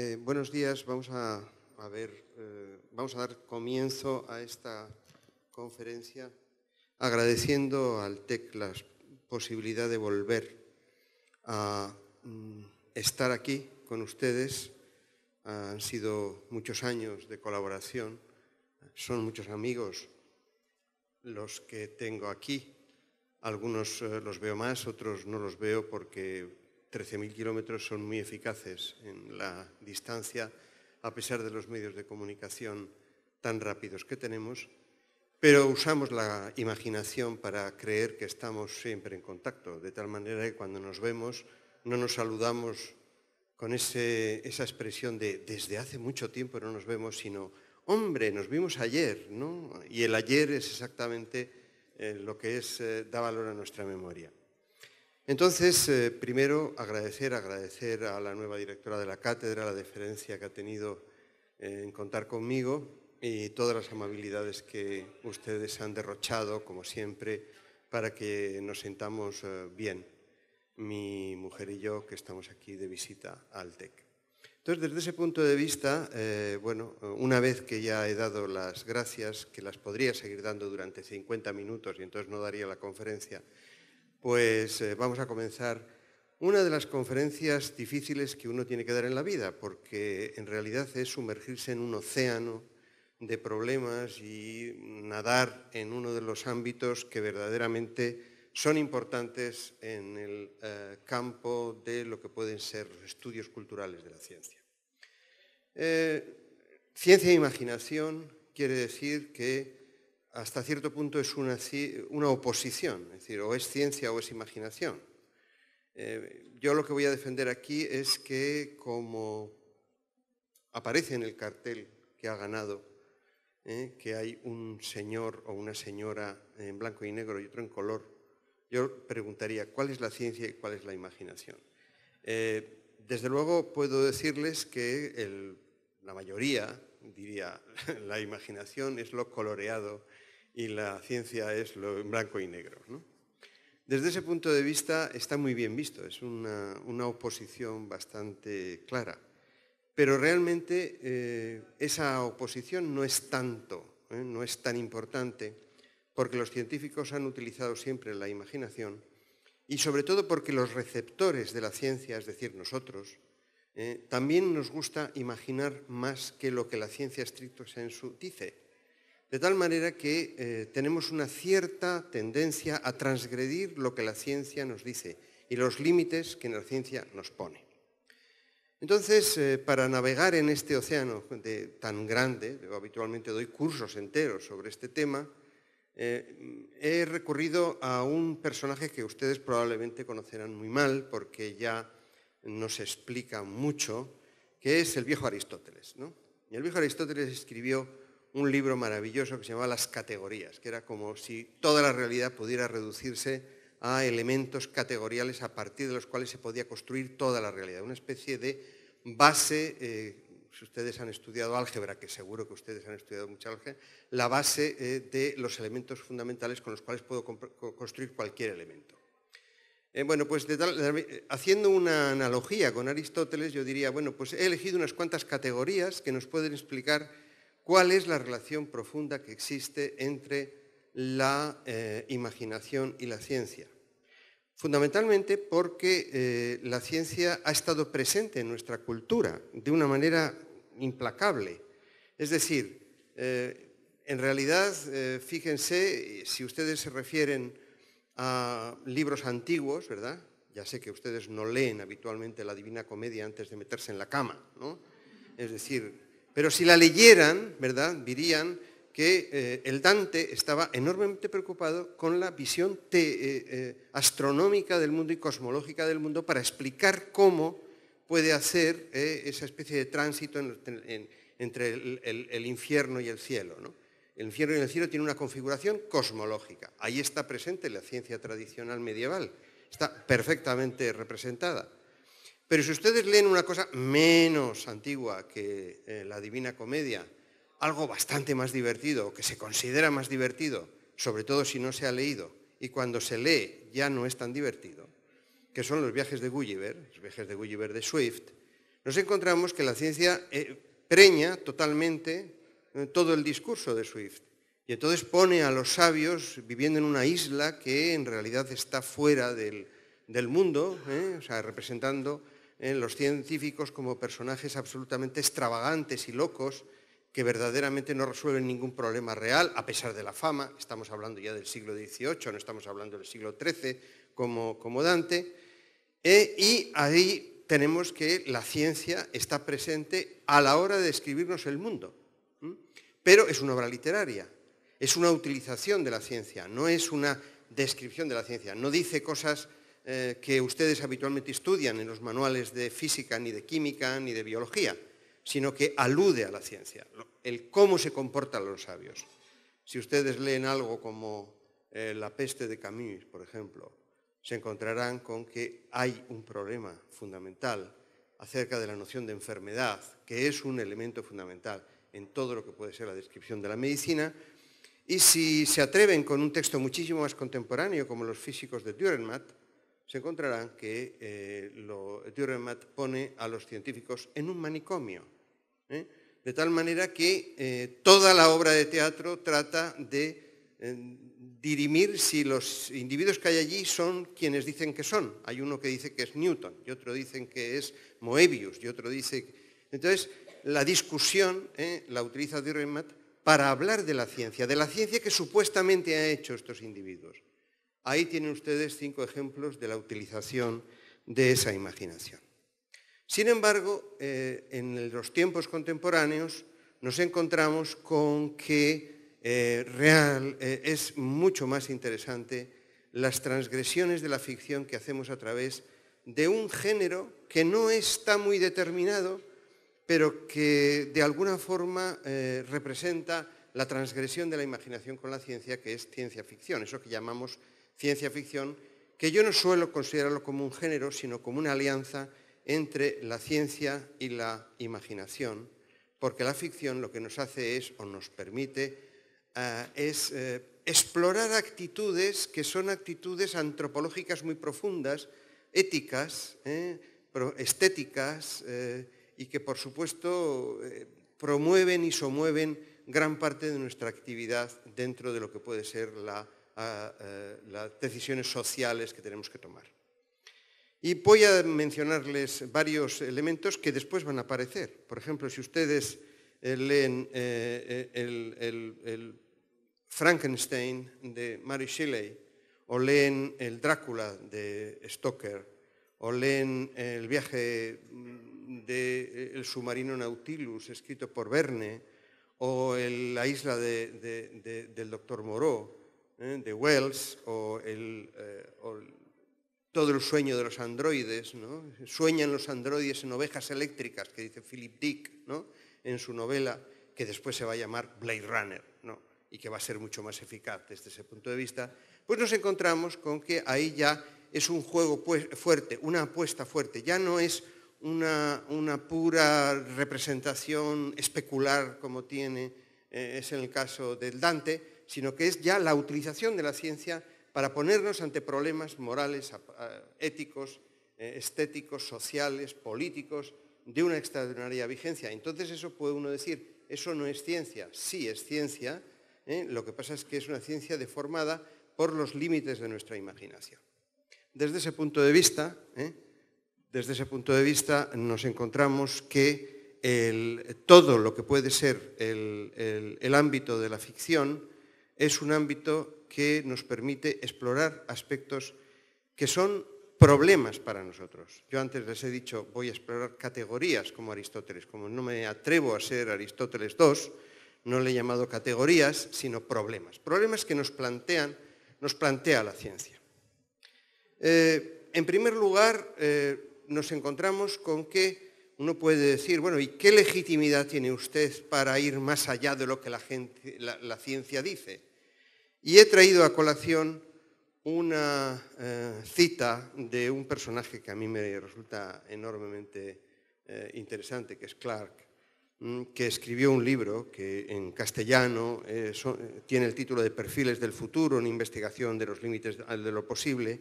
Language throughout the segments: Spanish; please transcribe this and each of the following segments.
Eh, buenos días, vamos a, ver, eh, vamos a dar comienzo a esta conferencia agradeciendo al TEC la posibilidad de volver a mm, estar aquí con ustedes. Han sido muchos años de colaboración, son muchos amigos los que tengo aquí. Algunos eh, los veo más, otros no los veo porque 13.000 kilómetros son muy eficaces en la distancia, a pesar de los medios de comunicación tan rápidos que tenemos, pero usamos la imaginación para creer que estamos siempre en contacto, de tal manera que cuando nos vemos no nos saludamos con esa expresión de desde hace mucho tiempo no nos vemos, sino hombre, nos vimos ayer, ¿no? Y el ayer es exactamente eh, lo que es, eh, da valor a nuestra memoria. Entonces, eh, primero agradecer, agradecer a la nueva directora de la cátedra la deferencia que ha tenido en contar conmigo y todas las amabilidades que ustedes han derrochado, como siempre, para que nos sentamos eh, bien, mi mujer y yo, que estamos aquí de visita al TEC. Entonces, desde ese punto de vista, eh, bueno, una vez que ya he dado las gracias, que las podría seguir dando durante 50 minutos y entonces no daría la conferencia, pues eh, vamos a comenzar una de las conferencias difíciles que uno tiene que dar en la vida, porque en realidad es sumergirse en un océano de problemas y nadar en uno de los ámbitos que verdaderamente son importantes en el eh, campo de lo que pueden ser los estudios culturales de la ciencia. Eh, ciencia e imaginación quiere decir que hasta cierto punto es una, oposición, es decir, o es ciencia o es imaginación. Eh, yo lo que voy a defender aquí es que como aparece en el cartel que ha ganado, eh, que hay un señor o una señora en blanco y negro y otro en color, yo preguntaría cuál es la ciencia y cuál es la imaginación. Eh, desde luego puedo decirles que la mayoría, diría, la imaginación es lo coloreado y la ciencia es lo en blanco y negro. Desde ese punto de vista está muy bien visto, es una, oposición bastante clara. Pero realmente eh, esa oposición no es tanto, ¿eh? no es tan importante, porque los científicos han utilizado siempre la imaginación y sobre todo porque los receptores de la ciencia, es decir, nosotros, eh, también nos gusta imaginar más que lo que la ciencia estricto sensu dice. De tal manera que eh, tenemos una cierta tendencia a transgredir lo que la ciencia nos dice y los límites que la ciencia nos pone. Entonces, eh, para navegar en este océano tan grande, habitualmente doy cursos enteros sobre este tema, eh, he recurrido a un personaje que ustedes probablemente conocerán muy mal porque ya nos explica mucho, que es el viejo Aristóteles. Y el viejo Aristóteles escribió un libro maravilloso que se llamaba Las categorías, que era como si toda la realidad pudiera reducirse a elementos categoriales a partir de los cuales se podía construir toda la realidad, una especie de base, eh, si ustedes han estudiado álgebra, que seguro que ustedes han estudiado mucha álgebra, la base eh, de los elementos fundamentales con los cuales puedo construir cualquier elemento. Eh, bueno, pues haciendo una analogía con Aristóteles, yo diría, bueno, pues he elegido unas cuantas categorías que nos pueden explicar cuál es la relación profunda que existe entre la eh, imaginación y la ciencia. Fundamentalmente porque eh, la ciencia ha estado presente en nuestra cultura de una manera implacable. Es decir, eh, en realidad, fíjense, si ustedes se refieren a libros antiguos, ¿verdad? Ya sé que ustedes no leen habitualmente la Divina Comedia antes de meterse en la cama, ¿no? Es decir, pero si la leyeran, ¿verdad? Dirían que eh, el Dante estaba enormemente preocupado con la visión eh, eh, astronómica del mundo y cosmológica del mundo para explicar cómo puede hacer esa especie de tránsito entre el, infierno y el cielo. El infierno y el cielo tienen una configuración cosmológica. Ahí está presente la ciencia tradicional medieval. Está perfectamente representada. Pero si ustedes leen una cosa menos antigua que eh, la Divina Comedia, algo bastante más divertido, que se considera más divertido, sobre todo si no se ha leído, y cuando se lee ya no es tan divertido, que son los viajes de Gulliver, los viajes de Gulliver de Swift, nos encontramos que la ciencia eh, preña totalmente eh, todo el discurso de Swift. Y entonces pone a los sabios viviendo en una isla que en realidad está fuera del, mundo, o sea, representando los científicos como personajes absolutamente extravagantes y locos que verdaderamente no resuelven ningún problema real, a pesar de la fama, estamos hablando ya del siglo XVIII, no estamos hablando del siglo XIII como, como Dante, e, y ahí tenemos que la ciencia está presente a la hora de escribirnos el mundo, pero es una obra literaria, es una utilización de la ciencia, no es una descripción de la ciencia, no dice cosas eh, que ustedes habitualmente estudian en los manuales de física, ni de química, ni de biología, sino que alude a la ciencia, el cómo se comportan los sabios. Si ustedes leen algo como eh, La peste de Camus, por ejemplo, se encontrarán con que hay un problema fundamental acerca de la noción de enfermedad, que es un elemento fundamental en todo lo que puede ser la descripción de la medicina, y si se atreven con un texto muchísimo más contemporáneo como los físicos de Dürrenmatt, se encontrarán que eh, pone a los científicos en un manicomio, ¿eh? de tal manera que eh, toda la obra de teatro trata de dirimir si los individuos que hay allí son quienes dicen que son. Hay uno que dice que es Newton, y otro dicen que es Moebius, y otro dice... Entonces, la discusión la utiliza Dürrenmatt para hablar de la ciencia, de la ciencia que supuestamente han hecho estos individuos. Ahí tienen ustedes cinco ejemplos de la utilización de esa imaginación. Sin embargo, eh, en los tiempos contemporáneos nos encontramos con que eh, real, eh, es mucho más interesante las transgresiones de la ficción que hacemos a través de un género que no está muy determinado, pero que de alguna forma representa la transgresión de la imaginación con la ciencia, que es ciencia ficción, eso que llamamos ciencia ficción, que yo no suelo considerarlo como un género, sino como una alianza entre la ciencia y la imaginación, porque la ficción lo que nos hace es, o nos permite, ah, es eh, explorar actitudes que son actitudes antropológicas muy profundas, éticas, eh, estéticas, eh, y que por supuesto promueven y somueven gran parte de nuestra actividad dentro de lo que puede ser la a eh, las decisiones sociales que tenemos que tomar. Y voy a mencionarles varios elementos que después van a aparecer. Por ejemplo, si ustedes eh, leen eh, el, Frankenstein de Mary Shelley, o leen el Drácula de Stoker, o leen el viaje del submarino Nautilus escrito por Verne, o la isla del doctor Moreau, ¿eh? de Wells o, eh, todo el sueño de los androides, Sueñan los androides en ovejas eléctricas, que dice Philip Dick, En su novela, que después se va a llamar Blade Runner, Y que va a ser mucho más eficaz desde ese punto de vista. Pues nos encontramos con que ahí ya es un juego pues, fuerte, una apuesta fuerte. Ya no es una, pura representación especular como tiene, eh, es en el caso del Dante, sino que es ya la utilización de la ciencia para ponernos ante problemas morales, éticos, eh, estéticos, sociales, políticos, de una extraordinaria vigencia. Entonces eso puede uno decir, eso no es ciencia, sí es ciencia, ¿eh? lo que pasa es que es una ciencia deformada por los límites de nuestra imaginación. Desde ese punto de vista, ¿eh? desde ese punto de vista nos encontramos que todo lo que puede ser el ámbito de la ficción es un ámbito que nos permite explorar aspectos que son problemas para nosotros. Yo antes les he dicho, voy a explorar categorías como Aristóteles. Como no me atrevo a ser Aristóteles II, no le he llamado categorías, sino problemas. Problemas que nos plantean, nos plantea la ciencia. Eh, en primer lugar, eh, nos encontramos con que uno puede decir, bueno, ¿y qué legitimidad tiene usted para ir más allá de lo que la ciencia dice? Y he traído a colación una eh, cita de un personaje que a mí me resulta enormemente eh, interesante, que es Clark, mm, que escribió un libro que en castellano eh, tiene el título de Perfiles del futuro, una investigación de los límites de lo posible,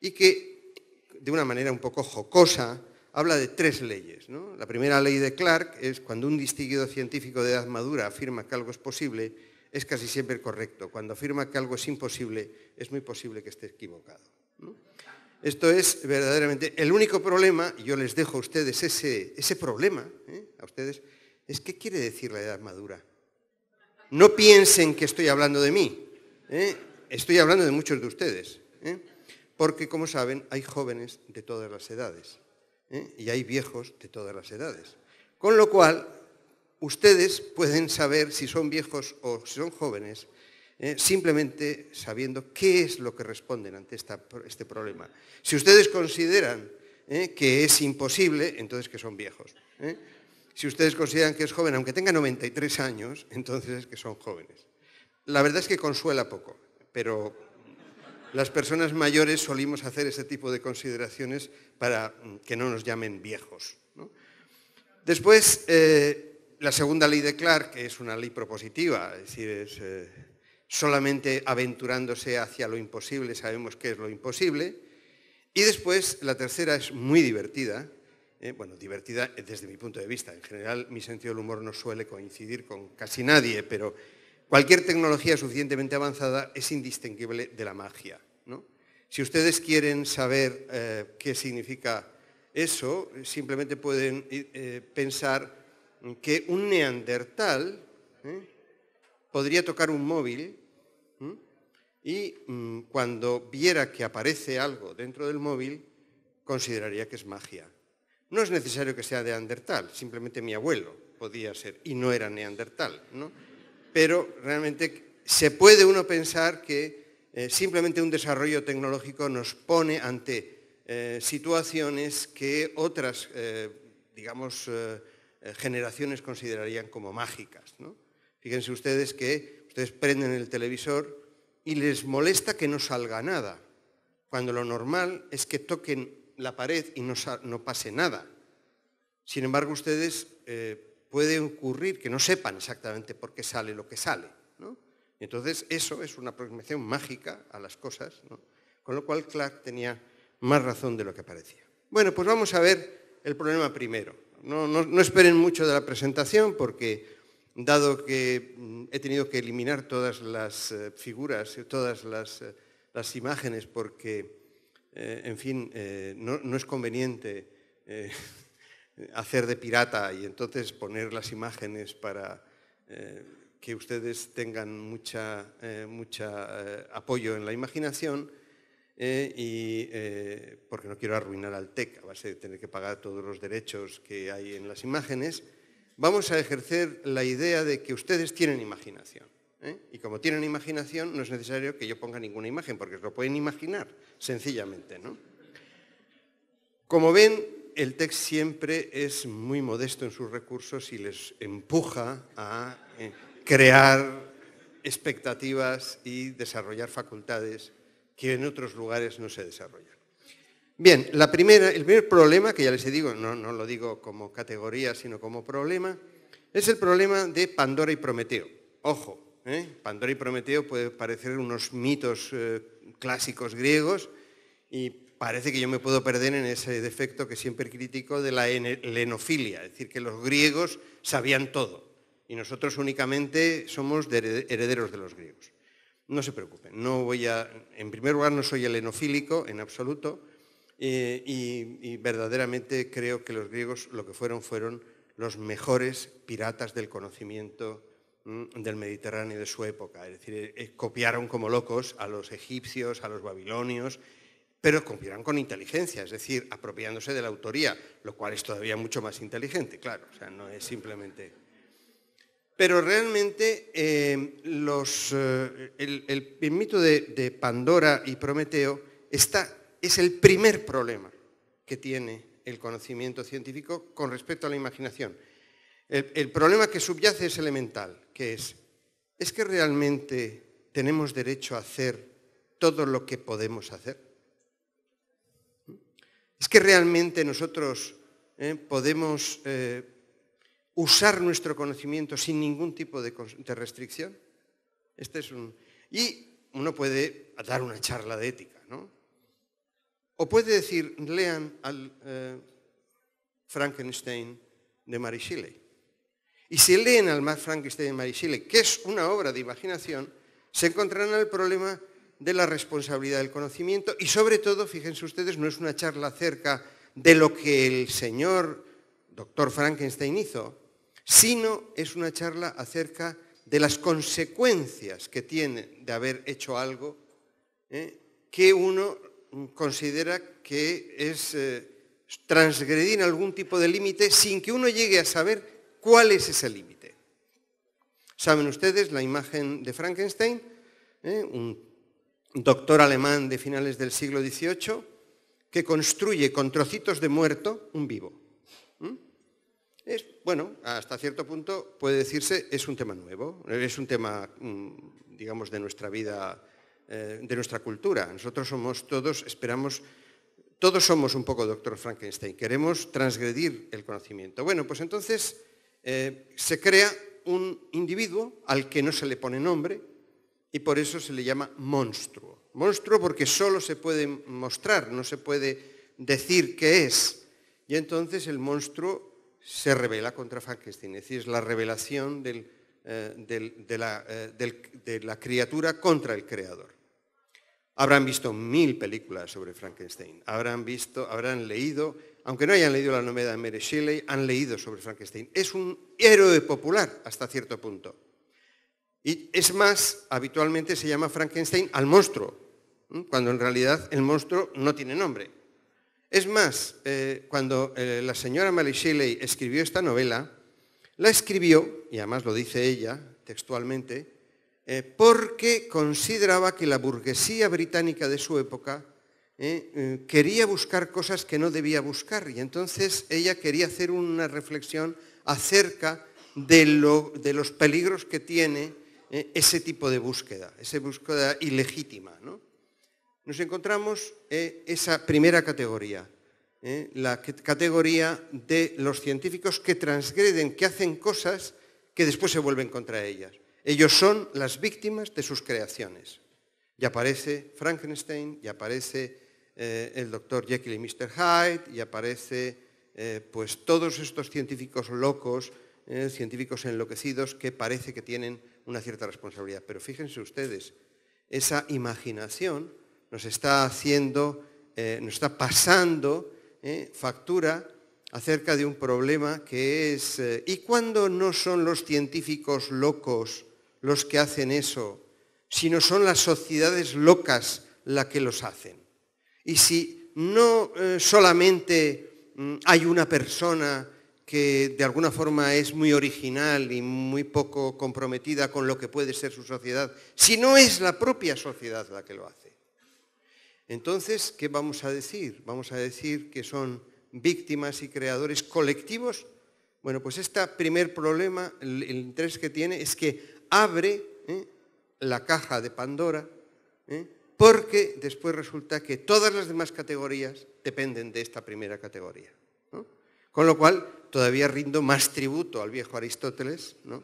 y que de una manera un poco jocosa habla de tres leyes. La primera ley de Clark es cuando un distinguido científico de edad madura afirma que algo es posible, es casi siempre correcto. Cuando afirma que algo es imposible, es muy posible que esté equivocado. Esto es verdaderamente el único problema, yo les dejo a ustedes ese, ese problema, ¿eh? a ustedes, es qué quiere decir la edad madura. No piensen que estoy hablando de mí, ¿eh? estoy hablando de muchos de ustedes, ¿eh? porque como saben hay jóvenes de todas las edades y hay viejos de todas las edades. Con lo cual, ustedes pueden saber si son viejos o si son jóvenes eh, simplemente sabiendo qué es lo que responden ante este problema. Si ustedes consideran eh, que es imposible, entonces que son viejos. Eh. Si ustedes consideran que es joven, aunque tenga 93 años, entonces es que son jóvenes. La verdad es que consuela poco, pero las personas mayores solimos hacer ese tipo de consideraciones para mm, que no nos llamen viejos. Después, la segunda ley de Clark, es una ley propositiva, es decir, eh, solamente aventurándose hacia lo imposible sabemos qué es lo imposible. Y después, la tercera es muy divertida, eh, bueno, divertida desde mi punto de vista. En general, mi sentido del humor no suele coincidir con casi nadie, pero cualquier tecnología suficientemente avanzada es indistinguible de la magia. Si ustedes quieren saber eh, qué significa eso, simplemente pueden pensar que un neandertal ¿eh? podría tocar un móvil y mm, cuando viera que aparece algo dentro del móvil, consideraría que es magia. No es necesario que sea neandertal, simplemente mi abuelo podía ser y no era neandertal, Pero realmente se puede uno pensar que eh, simplemente un desarrollo tecnológico nos pone ante eh, situaciones que otras, digamos, eh, generaciones considerarían como mágicas. Fíjense ustedes que ustedes prenden el televisor y les molesta que no salga nada, cuando lo normal es que toquen la pared y no, pase nada. Sin embargo, ustedes pueden eh, puede ocurrir que no sepan exactamente por qué sale lo que sale. Entonces, eso es una aproximación mágica a las cosas, con lo cual Clark tenía más razón de lo que parecía. Bueno, pues vamos a ver el problema primero. No, esperen mucho de la presentación porque, dado que mm, he tenido que eliminar todas las eh, figuras, eh, todas eh, las, imágenes, porque, en fin, no, es conveniente hacer de pirata y entonces poner las imágenes para que ustedes tengan mucho mucha apoyo en la imaginación eh, y, eh, porque no quiero arruinar al TEC a base de tener que pagar todos los derechos que hay en las imágenes, vamos a ejercer la idea de que ustedes tienen imaginación. ¿eh? Y como tienen imaginación, no es necesario que yo ponga ninguna imagen, porque lo pueden imaginar, sencillamente. Como ven, el TEC siempre es muy modesto en sus recursos y les empuja a crear expectativas y desarrollar facultades que en otros lugares no se desarrollan. Bien, el primer problema, que ya les digo, no, no lo digo como categoría, sino como problema, es el problema de Pandora y Prometeo. Ojo, ¿eh? Pandora y Prometeo pueden parecer unos mitos eh, clásicos griegos y parece que yo me puedo perder en ese defecto que siempre critico de la lenofilia, es decir, que los griegos sabían todo y nosotros únicamente somos herederos de los griegos. No se preocupen, no voy a, en primer lugar no soy helenofílico en absoluto eh, y, verdaderamente creo que los griegos lo que fueron fueron los mejores piratas del conocimiento mm, del Mediterráneo de su época. Es decir, eh, eh, copiaron como locos a los egipcios, a los babilonios, pero copiaron con inteligencia, es decir, apropiándose de la autoría, lo cual es todavía mucho más inteligente, claro, o sea, no es simplemente... Pero realmente eh, eh, el, mito de, Pandora y Prometeo está, es el primer problema que tiene el conocimiento científico con respecto a la imaginación. El, problema que subyace es elemental, que es, ¿es que realmente tenemos derecho a hacer todo lo que podemos hacer? ¿Mm? ¿Es que realmente nosotros eh, podemos usar nuestro conocimiento sin ningún tipo de, restricción. Este es Y uno puede dar una charla de ética, ¿no? O puede decir, lean al eh, Frankenstein de Mary Shelley. Y si leen al Frankenstein de Mary Shelley, que es una obra de imaginación, se encontrarán el problema de la responsabilidad del conocimiento y sobre todo, fíjense ustedes, no es una charla acerca de lo que el señor doctor Frankenstein hizo, sino es una charla acerca de las consecuencias que tiene de haber hecho algo ¿eh? que uno considera que es eh, transgredir algún tipo de límite sin que uno llegue a saber cuál es ese límite. Saben ustedes la imagen de Frankenstein, ¿Eh? un doctor alemán de finales del siglo XVIII, que construye con trocitos de muerto un vivo bueno, hasta cierto punto puede decirse es un tema nuevo, es un tema, mm, digamos, de nuestra vida, eh, de nuestra cultura. Nosotros somos todos, esperamos, todos somos un poco doctor Frankenstein, queremos transgredir el conocimiento. Bueno, pues entonces eh, se crea un individuo al que no se le pone nombre y por eso se le llama monstruo. Monstruo porque solo se puede mostrar, no se puede decir qué es. Y entonces el monstruo se revela contra Frankenstein. Es decir, es la revelación eh, de, la, eh, de, la, criatura contra el creador. Habrán visto mil películas sobre Frankenstein, habrán visto, habrán leído, aunque no hayan leído la novela de Mary Shelley, han leído sobre Frankenstein. Es un héroe popular hasta cierto punto. Y es más, habitualmente se llama Frankenstein al monstruo, cuando en realidad el monstruo no tiene nombre, es más, eh, cuando eh, la señora Mary Shelley escribió esta novela, la escribió, y además lo dice ella textualmente, eh, porque consideraba que la burguesía británica de su época quería buscar cosas que no debía buscar, y entonces ella quería hacer una reflexión acerca de, los peligros que tiene ese tipo de búsqueda, esa búsqueda ilegítima. ¿no? nos encontramos en eh, esa primera categoría, eh, la categoría de los científicos que transgreden, que hacen cosas que después se vuelven contra ellas. Ellos son las víctimas de sus creaciones. Y aparece Frankenstein, y aparece eh, el doctor Jekyll y Mr. Hyde, y aparece pues todos estos científicos locos, científicos enloquecidos que parece que tienen una cierta responsabilidad. Pero fíjense ustedes, esa imaginación nos está haciendo, eh, nos está pasando eh, factura acerca de un problema que es, eh, ¿y cuándo no son los científicos locos los que hacen eso, sino son las sociedades locas las que los hacen? Y si no solamente mm, hay una persona que de alguna forma es muy original y muy poco comprometida con lo que puede ser su sociedad, si no es la propia sociedad la que lo hace. Entonces, ¿qué vamos a decir? ¿Vamos a decir que son víctimas y creadores colectivos? Bueno, pues este primer problema, el, interés que tiene es que abre ¿eh? la caja de Pandora, ¿eh? porque después resulta que todas las demás categorías dependen de esta primera categoría. Con lo cual, todavía rindo más tributo al viejo Aristóteles, ¿no?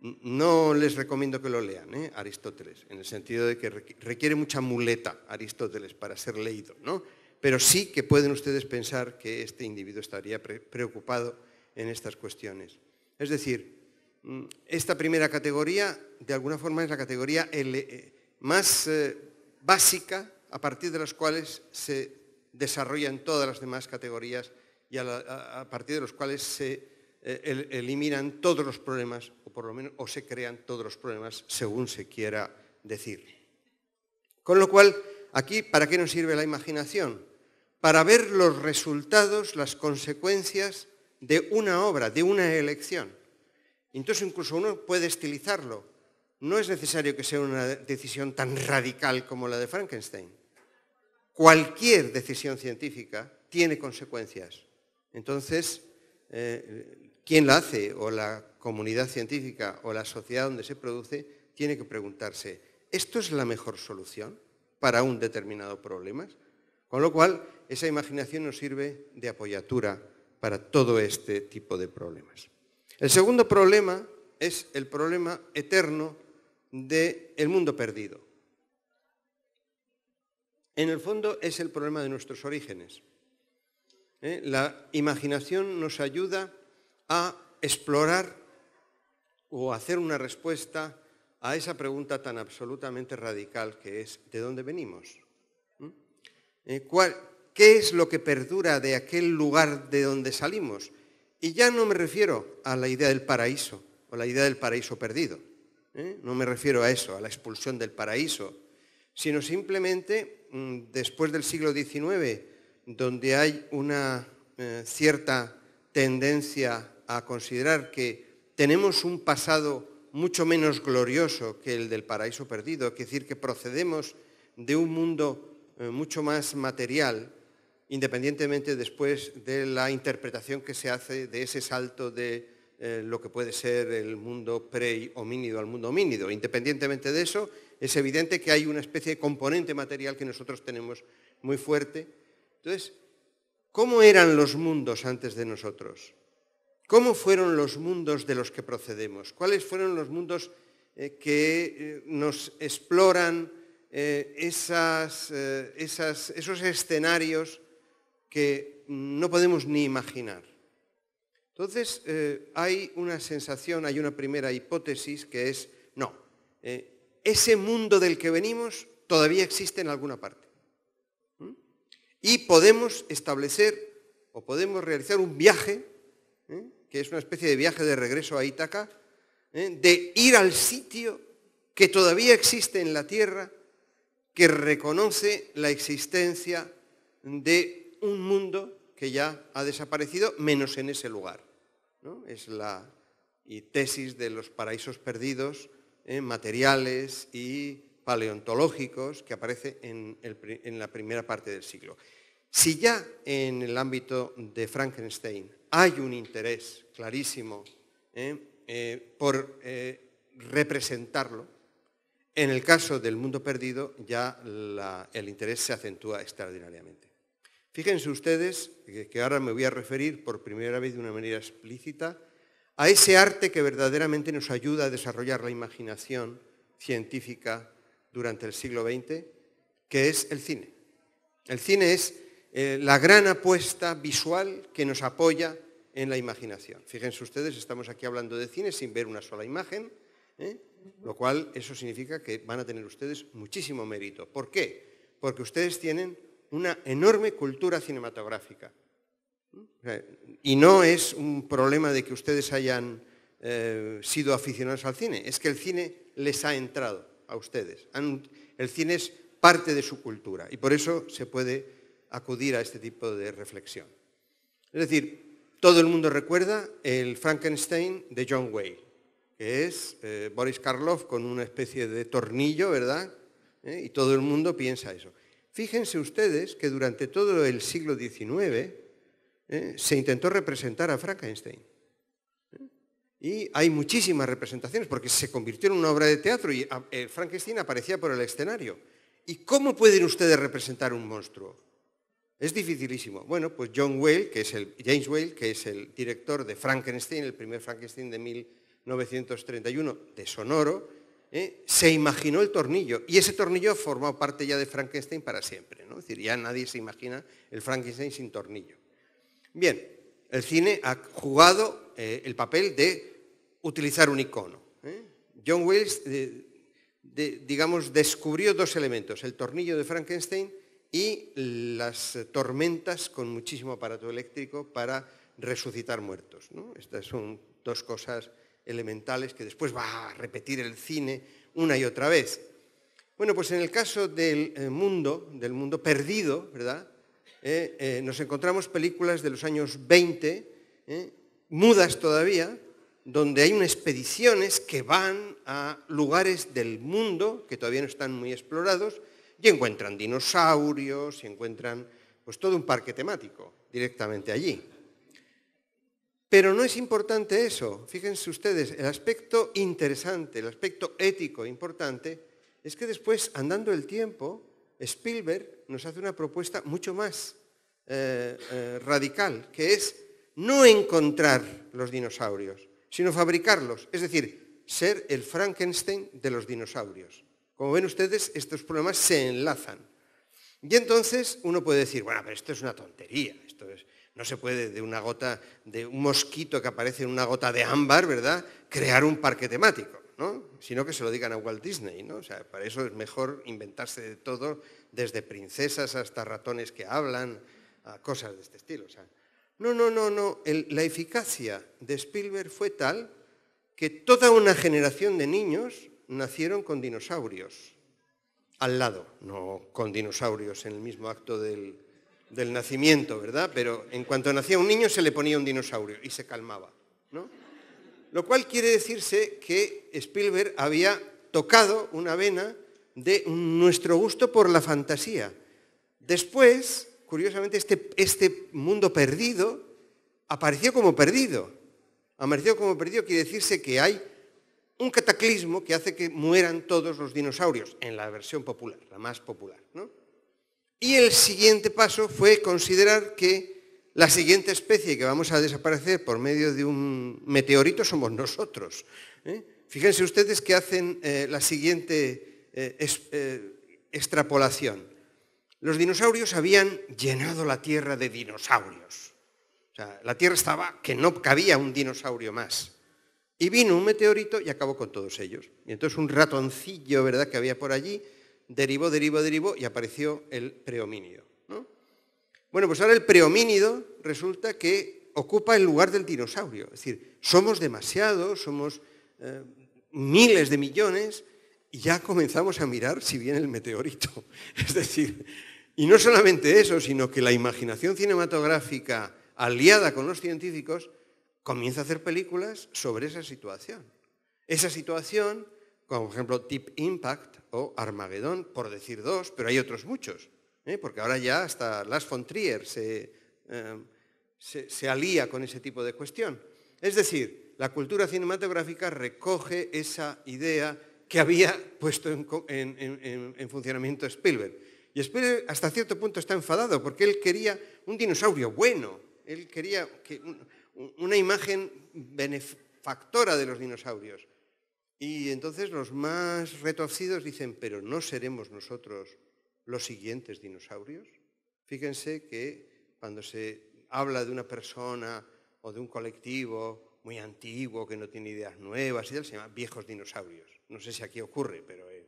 No les recomiendo que lo lean, ¿eh? Aristóteles, en el sentido de que requiere mucha muleta Aristóteles para ser leído, Pero sí que pueden ustedes pensar que este individuo estaría preocupado en estas cuestiones. Es decir, mm, esta primera categoría, de alguna forma, es la categoría e, más eh, básica, a partir de las cuales se desarrollan todas las demás categorías y a, a partir de los cuales se eh, eliminan todos los problemas, o por lo menos, o se crean todos los problemas, según se quiera decir. Con lo cual, aquí, ¿para qué nos sirve la imaginación? Para ver los resultados, las consecuencias de una obra, de una elección. Entonces incluso uno puede estilizarlo. No es necesario que sea una decisión tan radical como la de Frankenstein. Cualquier decisión científica tiene consecuencias. Entonces, eh, Quién la hace o la comunidad científica o la sociedad donde se produce tiene que preguntarse, ¿esto es la mejor solución para un determinado problema? Con lo cual, esa imaginación nos sirve de apoyatura para todo este tipo de problemas. El segundo problema es el problema eterno del mundo perdido. En el fondo es el problema de nuestros orígenes. ¿Eh? La imaginación nos ayuda a explorar o hacer una respuesta a esa pregunta tan absolutamente radical que es ¿de dónde venimos? ¿Mm? Eh, ¿Qué es lo que perdura de aquel lugar de donde salimos? Y ya no me refiero a la idea del paraíso o la idea del paraíso perdido. ¿eh? No me refiero a eso, a la expulsión del paraíso, sino simplemente mm, después del siglo XIX, donde hay una eh, cierta tendencia a considerar que tenemos un pasado mucho menos glorioso que el del paraíso perdido, es decir, que procedemos de un mundo eh, mucho más material, independientemente después de la interpretación que se hace de ese salto de eh, lo que puede ser el mundo pre-homínido al mundo homínido. Independientemente de eso, es evidente que hay una especie de componente material que nosotros tenemos muy fuerte. Entonces, ¿cómo eran los mundos antes de nosotros? ¿Cómo fueron los mundos de los que procedemos? ¿Cuáles fueron los mundos eh, que eh, nos exploran eh, esos escenarios que no podemos ni imaginar? Entonces, hay una sensación, hay una primera hipótesis que es, no, ese mundo del que venimos todavía existe en alguna parte. ¿Mm? Y podemos establecer o podemos realizar un viaje que es una especie de viaje de regreso a Ítaca, ¿eh? de ir al sitio que todavía existe en la tierra, que reconoce la existencia de un mundo que ya ha desaparecido, menos en ese lugar. Es la tesis de los paraísos perdidos, ¿eh? materiales y paleontológicos, que aparece en la primera parte del siglo. Si ya en el ámbito de Frankenstein hay un interés clarísimo ¿eh? Eh, por eh, representarlo. En el caso del mundo perdido ya el interés se acentúa extraordinariamente. Fíjense ustedes que ahora me voy a referir por primera vez de una manera explícita a ese arte que verdaderamente nos ayuda a desarrollar la imaginación científica durante el siglo XX, que es el cine. El cine es eh, la gran apuesta visual que nos apoya en la imaginación. Fíjense ustedes, estamos aquí hablando de cine sin ver una sola imagen, ¿eh? lo cual eso significa que van a tener ustedes muchísimo mérito. ¿Por qué? Porque ustedes tienen una enorme cultura cinematográfica. Y no es un problema de que ustedes hayan eh, sido aficionados al cine, es que el cine les ha entrado a ustedes. el cine es parte de su cultura y por eso se puede acudir a este tipo de reflexión. Es decir, todo el mundo recuerda el Frankenstein de John Wayne, que es eh, Boris Karloff con una especie de tornillo, ¿verdad? ¿Eh? Y todo el mundo piensa eso. Fíjense ustedes que durante todo el siglo XIX ¿eh? se intentó representar a Frankenstein. Y hay muchísimas representaciones porque se convirtió en una obra de teatro y Frankenstein aparecía por el escenario. ¿Y cómo pueden ustedes representar un monstruo? Es dificilísimo. Bueno, pues John Whale, que es el, James Whale, que es el director de Frankenstein, el primer Frankenstein de 1931, de Sonoro, ¿eh? se imaginó el tornillo. Y ese tornillo formó parte ya de Frankenstein para siempre. ¿no? Es decir, ya nadie se imagina el Frankenstein sin tornillo. Bien, el cine ha jugado eh, el papel de utilizar un icono. ¿eh? John Wales, digamos, descubrió dos elementos, el tornillo de Frankenstein y las eh, tormentas con muchísimo aparato eléctrico para resucitar muertos. Estas son dos cosas elementales que después va a repetir el cine una y otra vez. Bueno, pues en el caso del eh, mundo, del mundo perdido, ¿verdad? Eh, nos encontramos películas de los años 20, mudas todavía, donde hay unas expediciones que van a lugares del mundo que todavía no están muy explorados y encuentran dinosaurios, y encuentran pues todo un parque temático directamente allí. Pero no es importante eso. Fíjense ustedes, el aspecto interesante, el aspecto ético importante, es que después, andando el tiempo, Spielberg nos hace una propuesta mucho más eh, eh, radical, que es no encontrar los dinosaurios, sino fabricarlos. Es decir, ser el Frankenstein de los dinosaurios. Como ven ustedes, estos problemas se enlazan. Y entonces uno puede decir, bueno, pero esto es una tontería, esto es, no se puede de una gota, de un mosquito que aparece en una gota de ámbar, ¿verdad?, crear un parque temático, ¿no? Sino que se lo digan a Walt Disney, ¿no? O sea, para eso es mejor inventarse de todo, desde princesas hasta ratones que hablan, a cosas de este estilo. sea, no, no, no, no. la eficacia de Spielberg fue tal que toda una generación de niños nacieron con dinosaurios al lado, no con dinosaurios en el mismo acto del, nacimiento, ¿verdad? Pero en cuanto nacía un niño se le ponía un dinosaurio y se calmaba, ¿no? Lo cual quiere decirse que Spielberg había tocado una vena de nuestro gusto por la fantasía. Después, curiosamente, este, este mundo perdido apareció como perdido. Apareció como perdido quiere decirse que hay un cataclismo que hace que mueran todos los dinosaurios, en la versión popular, la más popular. Y el siguiente paso fue considerar que la siguiente especie que vamos a desaparecer por medio de un meteorito somos nosotros. ¿eh? Fíjense ustedes que hacen eh, la siguiente eh, extrapolación. Los dinosaurios habían llenado la Tierra de dinosaurios. O sea, la Tierra estaba que no cabía un dinosaurio más. Y vino un meteorito y acabó con todos ellos. Y entonces un ratoncillo, ¿verdad?, que había por allí, derivó, derivó, derivó y apareció el preomínido. Bueno, pues ahora el preomínido resulta que ocupa el lugar del dinosaurio. Es decir, somos demasiados, somos eh, miles de millones y ya comenzamos a mirar si viene el meteorito. Es decir, y no solamente eso, sino que la imaginación cinematográfica aliada con los científicos comienza a hacer películas sobre esa situación. Esa situación, como por ejemplo Tip Impact o Armagedón, por decir dos, pero hay otros muchos, ¿eh? porque ahora ya hasta Las von em, se, alía con ese tipo de cuestión. Es decir, la cultura cinematográfica recoge esa idea que había puesto en, en, funcionamiento Spielberg. Y Spielberg hasta cierto punto está enfadado porque él quería un dinosaurio bueno, él quería que, una imagen benefactora de los dinosaurios. Y entonces los más retorcidos dicen, pero no seremos nosotros los siguientes dinosaurios. Fíjense que cuando se habla de una persona o de un colectivo muy antiguo que no tiene ideas nuevas y tal, se llama viejos dinosaurios. No sé si aquí ocurre, pero... Eh,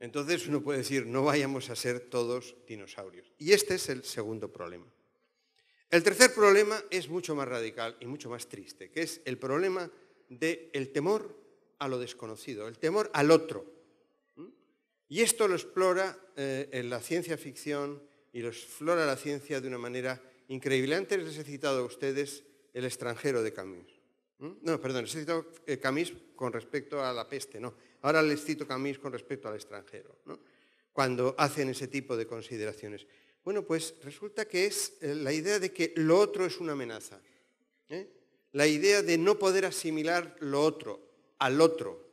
entonces uno puede decir, no vayamos a ser todos dinosaurios. Y este es el segundo problema. El tercer problema es mucho más radical y mucho más triste, que es el problema del temor a lo desconocido, el temor al otro. Y esto lo explora eh, en la ciencia ficción y lo explora la ciencia de una manera increíble. Antes les he citado a ustedes El extranjero de Camus. No, perdón, les he citado eh, Camus con respecto a la peste, no. Ahora les cito Camus con respecto al extranjero, cuando hacen ese tipo de consideraciones. Bueno, pues resulta que es eh, la idea de que lo otro es una amenaza. ¿eh? La idea de no poder asimilar lo otro, al otro.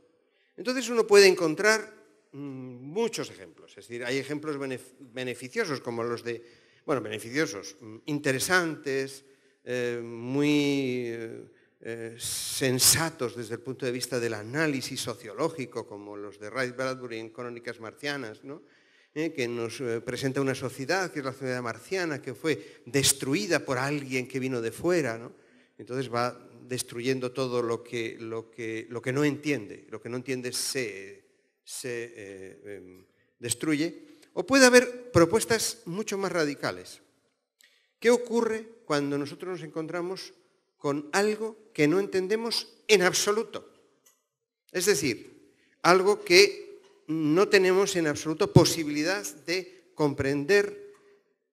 Entonces uno puede encontrar mm, muchos ejemplos. Es decir, hay ejemplos beneficiosos como los de, bueno, beneficiosos, mm, interesantes, eh, muy sensatos desde el punto de vista del análisis sociológico, como los de Ray Bradbury en Crónicas Marcianas, ¿no? ¿eh? que nos eh, presenta una sociedad, que es la sociedad marciana, que fue destruida por alguien que vino de fuera. Entonces va destruyendo todo lo que, lo, que, lo que no entiende. Lo que no entiende se, eh, em, destruye. O puede haber propuestas mucho más radicales. ¿Qué ocurre cuando nosotros nos encontramos con algo que no entendemos en absoluto? Es decir, algo que no tenemos en absoluto posibilidad de comprender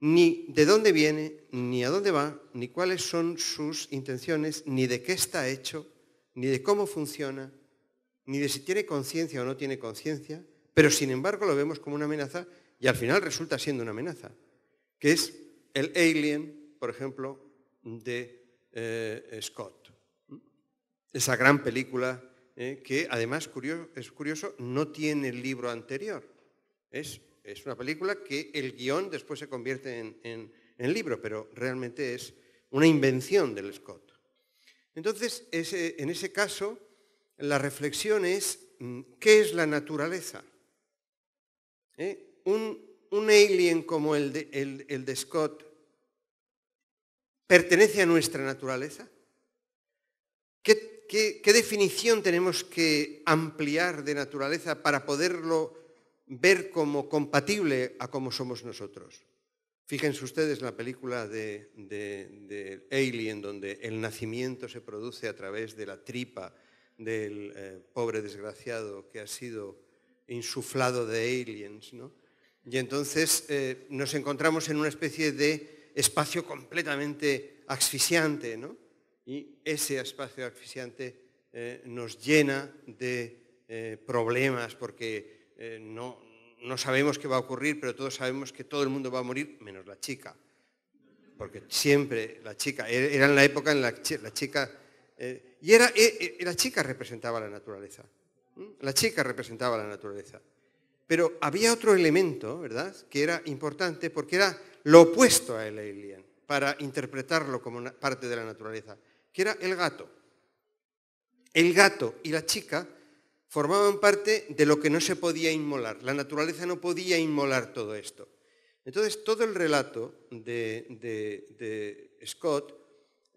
ni de dónde viene, ni a dónde va, ni cuáles son sus intenciones, ni de qué está hecho, ni de cómo funciona, ni de si tiene conciencia o no tiene conciencia, pero sin embargo lo vemos como una amenaza y al final resulta siendo una amenaza, que es el alien, por ejemplo, de eh, Scott. ¿Mm? Esa gran película ¿eh? que además es curioso, no tiene el libro anterior. Es, una película que el guión después se convierte en, en, libro, pero realmente es una invención del Scott. Entonces, en ese caso, la reflexión es, mm, ¿qué es la naturaleza? ¿Eh? Un, alien como el de, el, el Scott pertenece a nuestra naturaleza? ¿Qué ¿Qué, definición tenemos que ampliar de naturaleza para poderlo ver como compatible a cómo somos nosotros? Fíjense ustedes la película de, Alien, donde el nacimiento se produce a través de la tripa del eh, pobre desgraciado que ha sido insuflado de aliens. ¿no? Y entonces eh, nos encontramos en una especie de espacio completamente asfixiante, ¿no? y ese espacio asfixiante eh, nos llena de eh, problemas porque eh, no, sabemos qué va a ocurrir, pero todos sabemos que todo el mundo va a morir, menos la chica. Porque siempre la chica, er, era en la época en la que la chica... y era, la chica representaba la naturaleza. La chica representaba la naturaleza. Pero había otro elemento, ¿verdad?, que era importante porque era lo opuesto a el alien para interpretarlo como una parte de la naturaleza que era el gato. El gato y la chica formaban parte de lo que no se podía inmolar. La naturaleza no podía inmolar todo esto. Entonces, todo el relato de, Scott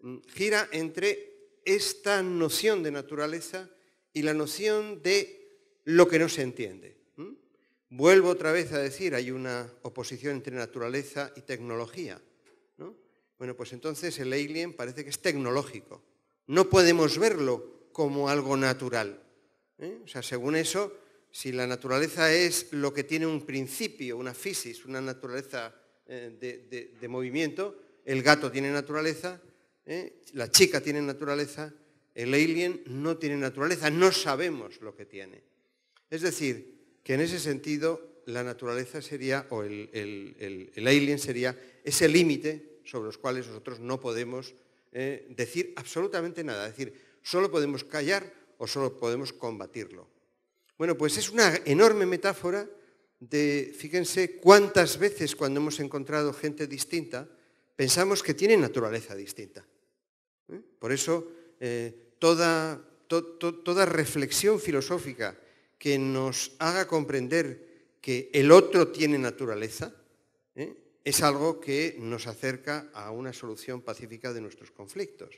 mm, gira entre esta noción de naturaleza y la noción de lo que no se entiende. Vuelvo otra vez a decir, hay una oposición entre naturaleza y tecnología. Bueno, pues entonces el alien parece que es tecnológico. No podemos verlo como algo natural. ¿eh? O sea, según eso, si la naturaleza es lo que tiene un principio, una fisis, una naturaleza eh, de, movimiento, el gato tiene naturaleza, ¿eh? la chica tiene naturaleza, el alien no tiene naturaleza, no sabemos lo que tiene. Es decir, que en ese sentido la naturaleza sería, o el alien sería ese límite sobre los cuales nosotros no podemos eh, decir absolutamente nada, es decir, solo podemos callar o solo podemos combatirlo. Bueno, pues es una enorme metáfora de, fíjense, cuántas veces cuando hemos encontrado gente distinta, pensamos que tiene naturaleza distinta. ¿eh? Por eso, eh, toda, toda reflexión filosófica que nos haga comprender que el otro tiene naturaleza, es algo que nos acerca a una solución pacífica de nuestros conflictos.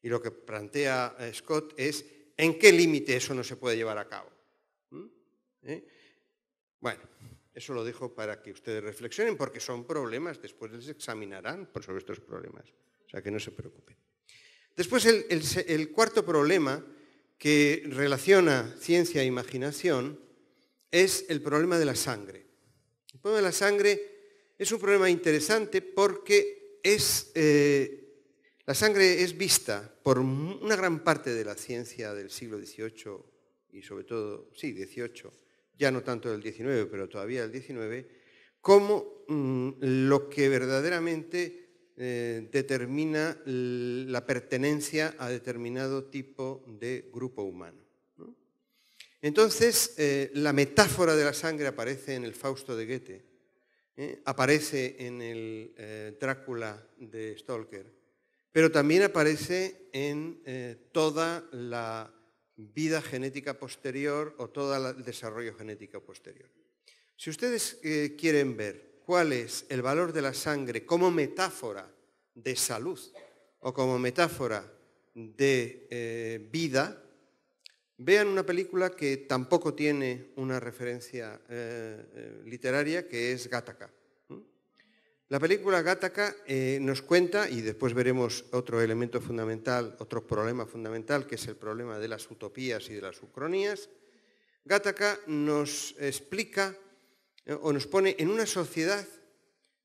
Y lo que plantea eh, Scott es en qué límite eso no se puede llevar a cabo. ¿Mm? ¿Eh? Bueno, eso lo dejo para que ustedes reflexionen, porque son problemas, después les examinarán por sobre estos problemas. O sea, que no se preocupen. Después, el, el cuarto problema que relaciona ciencia e imaginación es el problema de la sangre. El problema de la sangre es un problema interesante porque es, eh, la sangre es vista por una gran parte de la ciencia del siglo XVIII y sobre todo, sí, XVIII, ya no tanto del XIX, pero todavía del XIX, como mm, lo que verdaderamente eh, determina la pertenencia a determinado tipo de grupo humano. Entonces, eh, la metáfora de la sangre aparece en el Fausto de Goethe, ¿eh? aparece en el eh, Drácula de Stalker, pero también aparece en eh, toda la vida genética posterior o todo el desarrollo genético posterior. Si ustedes quieren ver cuál es el valor de la sangre como metáfora de salud o como metáfora de vida, vean una película que tampoco tiene una referencia eh, eh, literaria, que es Gataca. La película Gataca eh, nos cuenta, y después veremos otro elemento fundamental, otro problema fundamental, que es el problema de las utopías y de las ucronías, Gataca nos explica o nos pone en una sociedad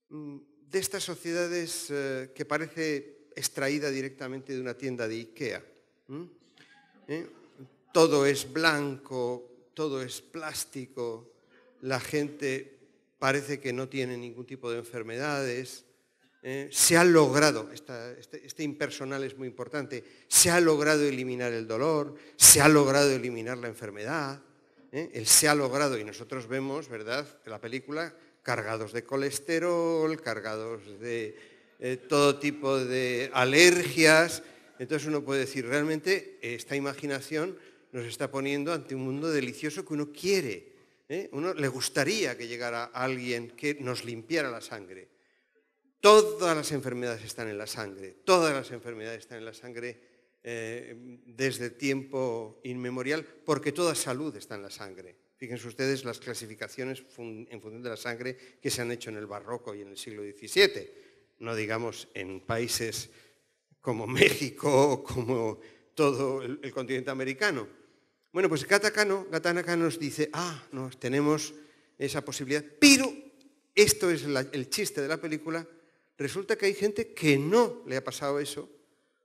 mm, de estas sociedades que parece extraída directamente de una tienda de Ikea todo es blanco, todo es plástico, la gente parece que no tiene ningún tipo de enfermedades. ¿eh? se ha logrado, este, este, impersonal es muy importante, se ha logrado eliminar el dolor, se ha logrado eliminar la enfermedad, ¿eh? se ha logrado, y nosotros vemos, ¿verdad?, en la película, cargados de colesterol, cargados de eh, todo tipo de alergias, entonces uno puede decir, realmente esta imaginación nos está poniendo ante un mundo delicioso que uno quiere. ¿eh? Uno le gustaría que llegara alguien que nos limpiara la sangre. Todas las enfermedades están en la sangre, todas las enfermedades están en la sangre eh, desde tiempo inmemorial, porque toda salud está en la sangre. Fíjense ustedes las clasificaciones en función de la sangre que se han hecho en el barroco y en el siglo XVII, no digamos en países como México, o como todo el continente americano. Bueno, pues Katanaka Gatanaka nos dice, ah, tenemos esa posibilidad, pero esto es el chiste de la película, resulta que hay gente que no le ha pasado eso,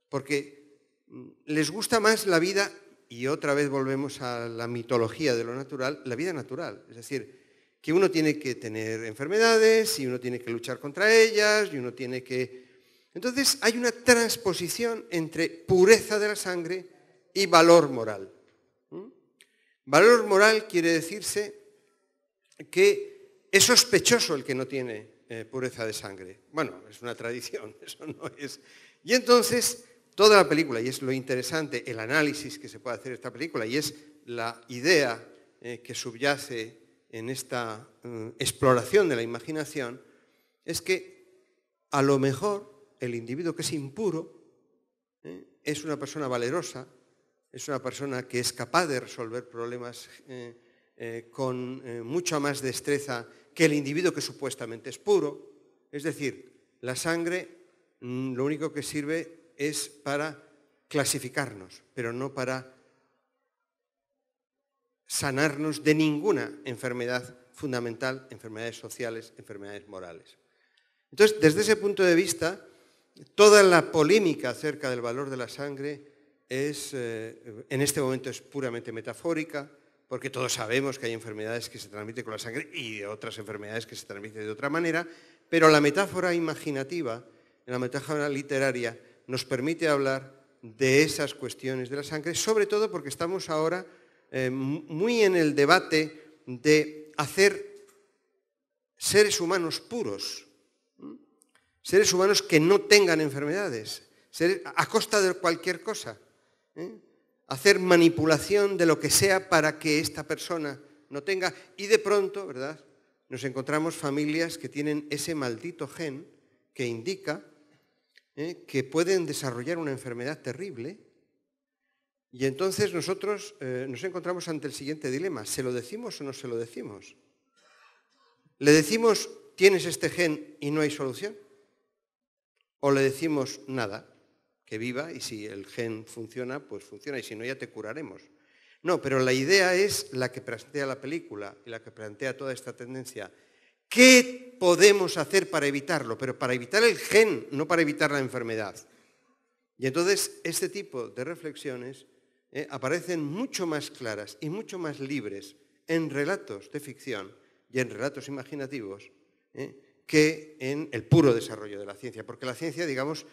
porque mm, les gusta más la vida, y otra vez volvemos a la mitología de lo natural, la vida natural, es decir, que uno tiene que tener enfermedades y uno tiene que luchar contra ellas y uno tiene que... Entonces hay una transposición entre pureza de la sangre y valor moral. Valor moral quiere decirse que es sospechoso el que no tiene eh, pureza de sangre. Bueno, es una tradición, eso no es. Y entonces, toda la película, y es lo interesante, el análisis que se puede hacer de esta película, y es la idea eh, que subyace en esta mm, exploración de la imaginación, es que a lo mejor el individuo que es impuro eh, es una persona valerosa, es una persona que es capaz de resolver problemas eh, eh, con eh, mucha más destreza que el individuo que supuestamente es puro. Es decir, la sangre mm, lo único que sirve es para clasificarnos, pero no para sanarnos de ninguna enfermedad fundamental, enfermedades sociales, enfermedades morales. Entonces, desde ese punto de vista, toda la polémica acerca del valor de la sangre es, eh, en este momento es puramente metafórica, porque todos sabemos que hay enfermedades que se transmiten con la sangre y otras enfermedades que se transmiten de otra manera, pero la metáfora imaginativa, la metáfora literaria, nos permite hablar de esas cuestiones de la sangre, sobre todo porque estamos ahora eh, muy en el debate de hacer seres humanos puros, seres humanos que no tengan enfermedades, a costa de cualquier cosa. ¿eh? hacer manipulación de lo que sea para que esta persona no tenga. Y de pronto, ¿verdad? Nos encontramos familias que tienen ese maldito gen que indica ¿eh? que pueden desarrollar una enfermedad terrible. Y entonces nosotros eh, nos encontramos ante el siguiente dilema. ¿Se lo decimos o no se lo decimos? ¿Le decimos, tienes este gen y no hay solución? ¿O le decimos nada? viva y si el gen funciona, pues funciona y si no ya te curaremos. No, pero la idea es la que plantea la película y la que plantea toda esta tendencia. ¿Qué podemos hacer para evitarlo? Pero para evitar el gen, no para evitar la enfermedad. Y entonces este tipo de reflexiones eh, aparecen mucho más claras y mucho más libres en relatos de ficción y en relatos imaginativos eh, que en el puro desarrollo de la ciencia. Porque la ciencia, digamos,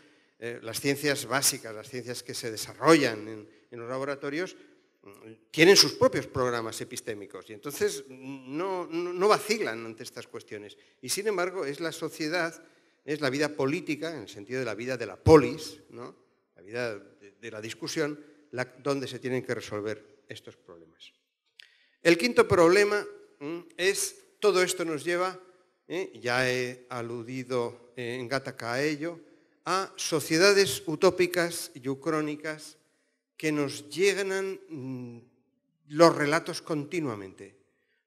eh, las ciencias básicas, las ciencias que se desarrollan en, los laboratorios, mm, tienen sus propios programas epistémicos y entonces no, vacilan ante estas cuestiones. Y sin embargo es la sociedad, es la vida política, en el sentido de la vida de la polis, la vida de, la discusión, donde se tienen que resolver estos problemas. El quinto problema mm, es, todo esto nos lleva, eh, ya he aludido eh, en Gataca a ello, a sociedades utópicas y ucrónicas que nos llegan mm, los relatos continuamente.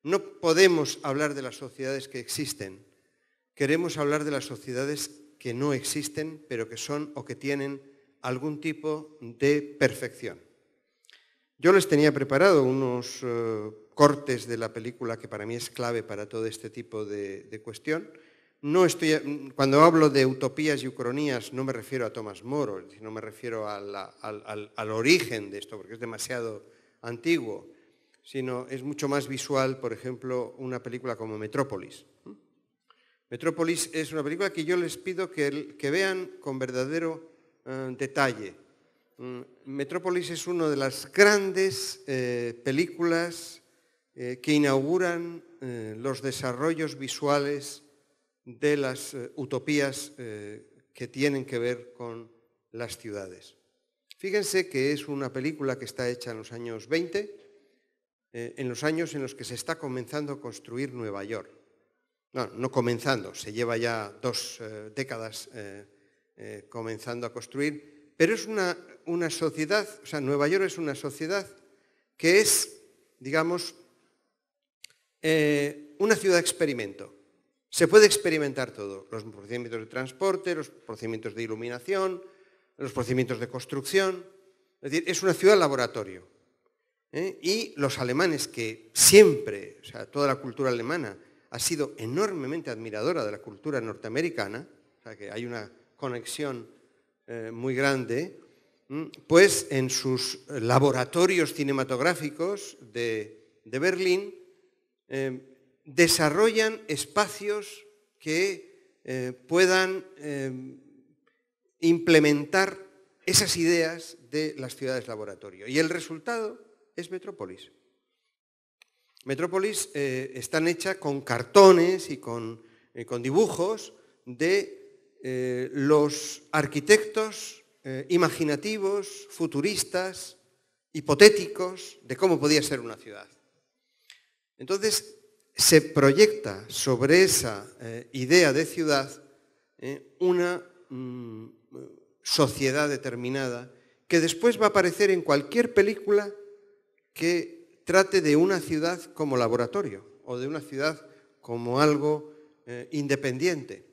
No podemos hablar de las sociedades que existen. Queremos hablar de las sociedades que no existen, pero que son o que tienen algún tipo de perfección. Yo les tenía preparado unos eh, cortes de la película que para mí es clave para todo este tipo de cuestión cuando hablo de utopías y ucronías no me refiero a Tomás Moro, no me refiero al, origen de esto, porque es demasiado antiguo, sino es mucho más visual, por ejemplo, una película como Metrópolis. Metrópolis es una película que yo les pido que, vean con verdadero eh, detalle. Mm, Metrópolis es una de las grandes eh, películas eh, que inauguran los desarrollos visuales de las eh, utopías eh, que tienen que ver con las ciudades. Fíjense que es una película que está hecha en los años 20, eh, en los años en los que se está comenzando a construir Nueva York. No, no comenzando, se lleva ya dos décadas comenzando a construir, pero es una, sociedad, o sea, Nueva York es una sociedad que es, digamos, una ciudad experimento. Se puede experimentar todo, los procedimientos de transporte, los procedimientos de iluminación, los procedimientos de construcción. Es decir, es una ciudad laboratorio. ¿eh? Y los alemanes que siempre, o sea, toda la cultura alemana ha sido enormemente admiradora de la cultura norteamericana, o sea que hay una conexión eh, muy grande, pues en sus laboratorios cinematográficos de, Berlín eh, desarrollan espacios que eh, puedan eh, implementar esas ideas de las ciudades laboratorio. Y el resultado es Metrópolis. Metrópolis eh, están hechas con cartones y con, con dibujos de los arquitectos imaginativos, futuristas, hipotéticos, de cómo podía ser una ciudad. Entonces, se proyecta sobre esa eh, idea de ciudad eh, una mm, sociedad determinada que después va a aparecer en cualquier película que trate de una ciudad como laboratorio o de una ciudad como algo eh, independiente.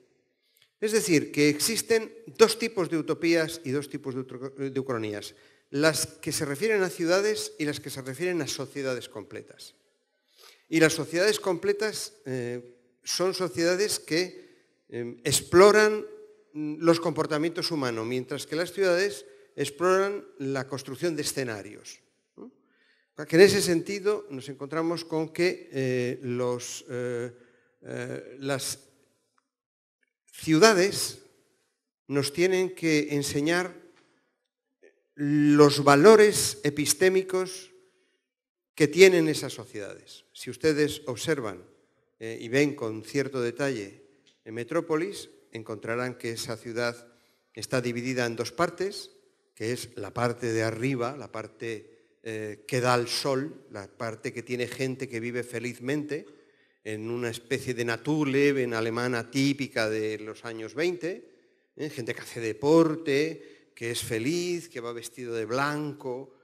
Es decir, que existen dos tipos de utopías y dos tipos de, de ucronías, las que se refieren a ciudades y las que se refieren a sociedades completas. Y las sociedades completas eh, son sociedades que eh, exploran mm, los comportamientos humanos, mientras que las ciudades exploran la construcción de escenarios. Que en ese sentido nos encontramos con que eh, las ciudades nos tienen que enseñar los valores epistémicos que tienen esas sociedades. Si ustedes observan eh, y ven con cierto detalle en Metrópolis, encontrarán que esa ciudad está dividida en dos partes, que es la parte de arriba, la parte eh, que da al sol, la parte que tiene gente que vive felizmente en una especie de Naturleben alemana típica de los años 20, eh, gente que hace deporte, que es feliz, que va vestido de blanco,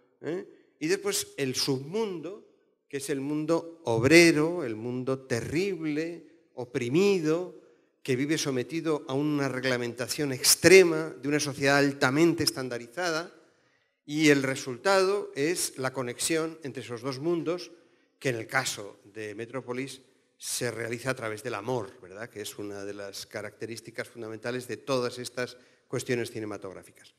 y después el submundo, que es el mundo obrero, el mundo terrible, oprimido, que vive sometido a una reglamentación extrema de una sociedad altamente estandarizada. Y el resultado es la conexión entre esos dos mundos, que en el caso de Metrópolis se realiza a través del amor, ¿verdad? que es una de las características fundamentales de todas estas cuestiones cinematográficas.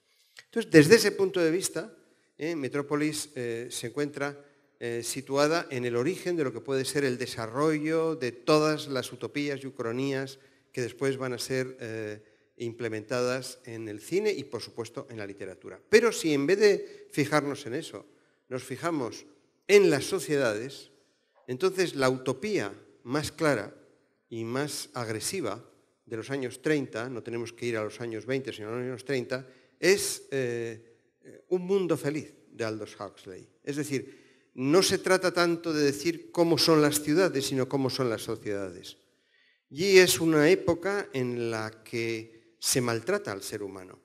Entonces, desde ese punto de vista, Metrópolis eh, se encuentra eh, situada en el origen de lo que puede ser el desarrollo de todas las utopías y ucronías que después van a ser eh, implementadas en el cine y, por supuesto, en la literatura. Pero si en vez de fijarnos en eso, nos fijamos en las sociedades, entonces la utopía más clara y más agresiva de los años 30, no tenemos que ir a los años 20, sino a los años 30, es eh, un mundo feliz de Aldous Huxley. Es decir, no se trata tanto de decir cómo son las ciudades, sino cómo son las sociedades. Y es una época en la que se maltrata al ser humano.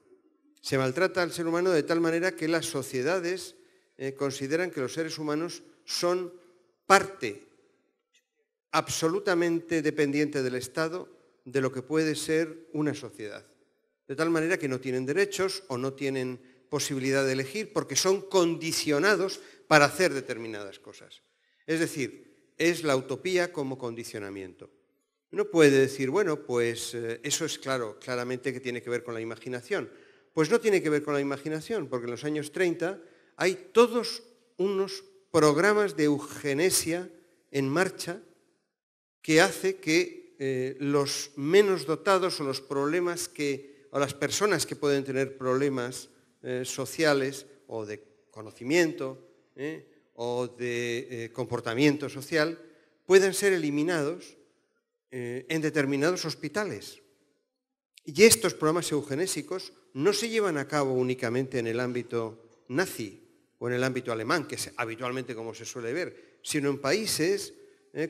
Se maltrata al ser humano de tal manera que las sociedades eh, consideran que los seres humanos son parte absolutamente dependiente del Estado de lo que puede ser una sociedad. De tal manera que no tienen derechos o no tienen posibilidad de elegir porque son condicionados para hacer determinadas cosas. Es decir, es la utopía como condicionamiento. Uno puede decir, bueno, pues eh, eso es claro, claramente que tiene que ver con la imaginación. Pues no tiene que ver con la imaginación, porque en los años 30 hay todos unos programas de eugenesia en marcha que hace que eh, los menos dotados o los problemas que, o las personas que pueden tener problemas eh, sociales o de conocimiento ¿eh? o de eh, comportamiento social puedan ser eliminados en determinados hospitales. Y estos programas eugenésicos no se llevan a cabo únicamente en el ámbito nazi o en el ámbito alemán, que es habitualmente como se suele ver, sino en países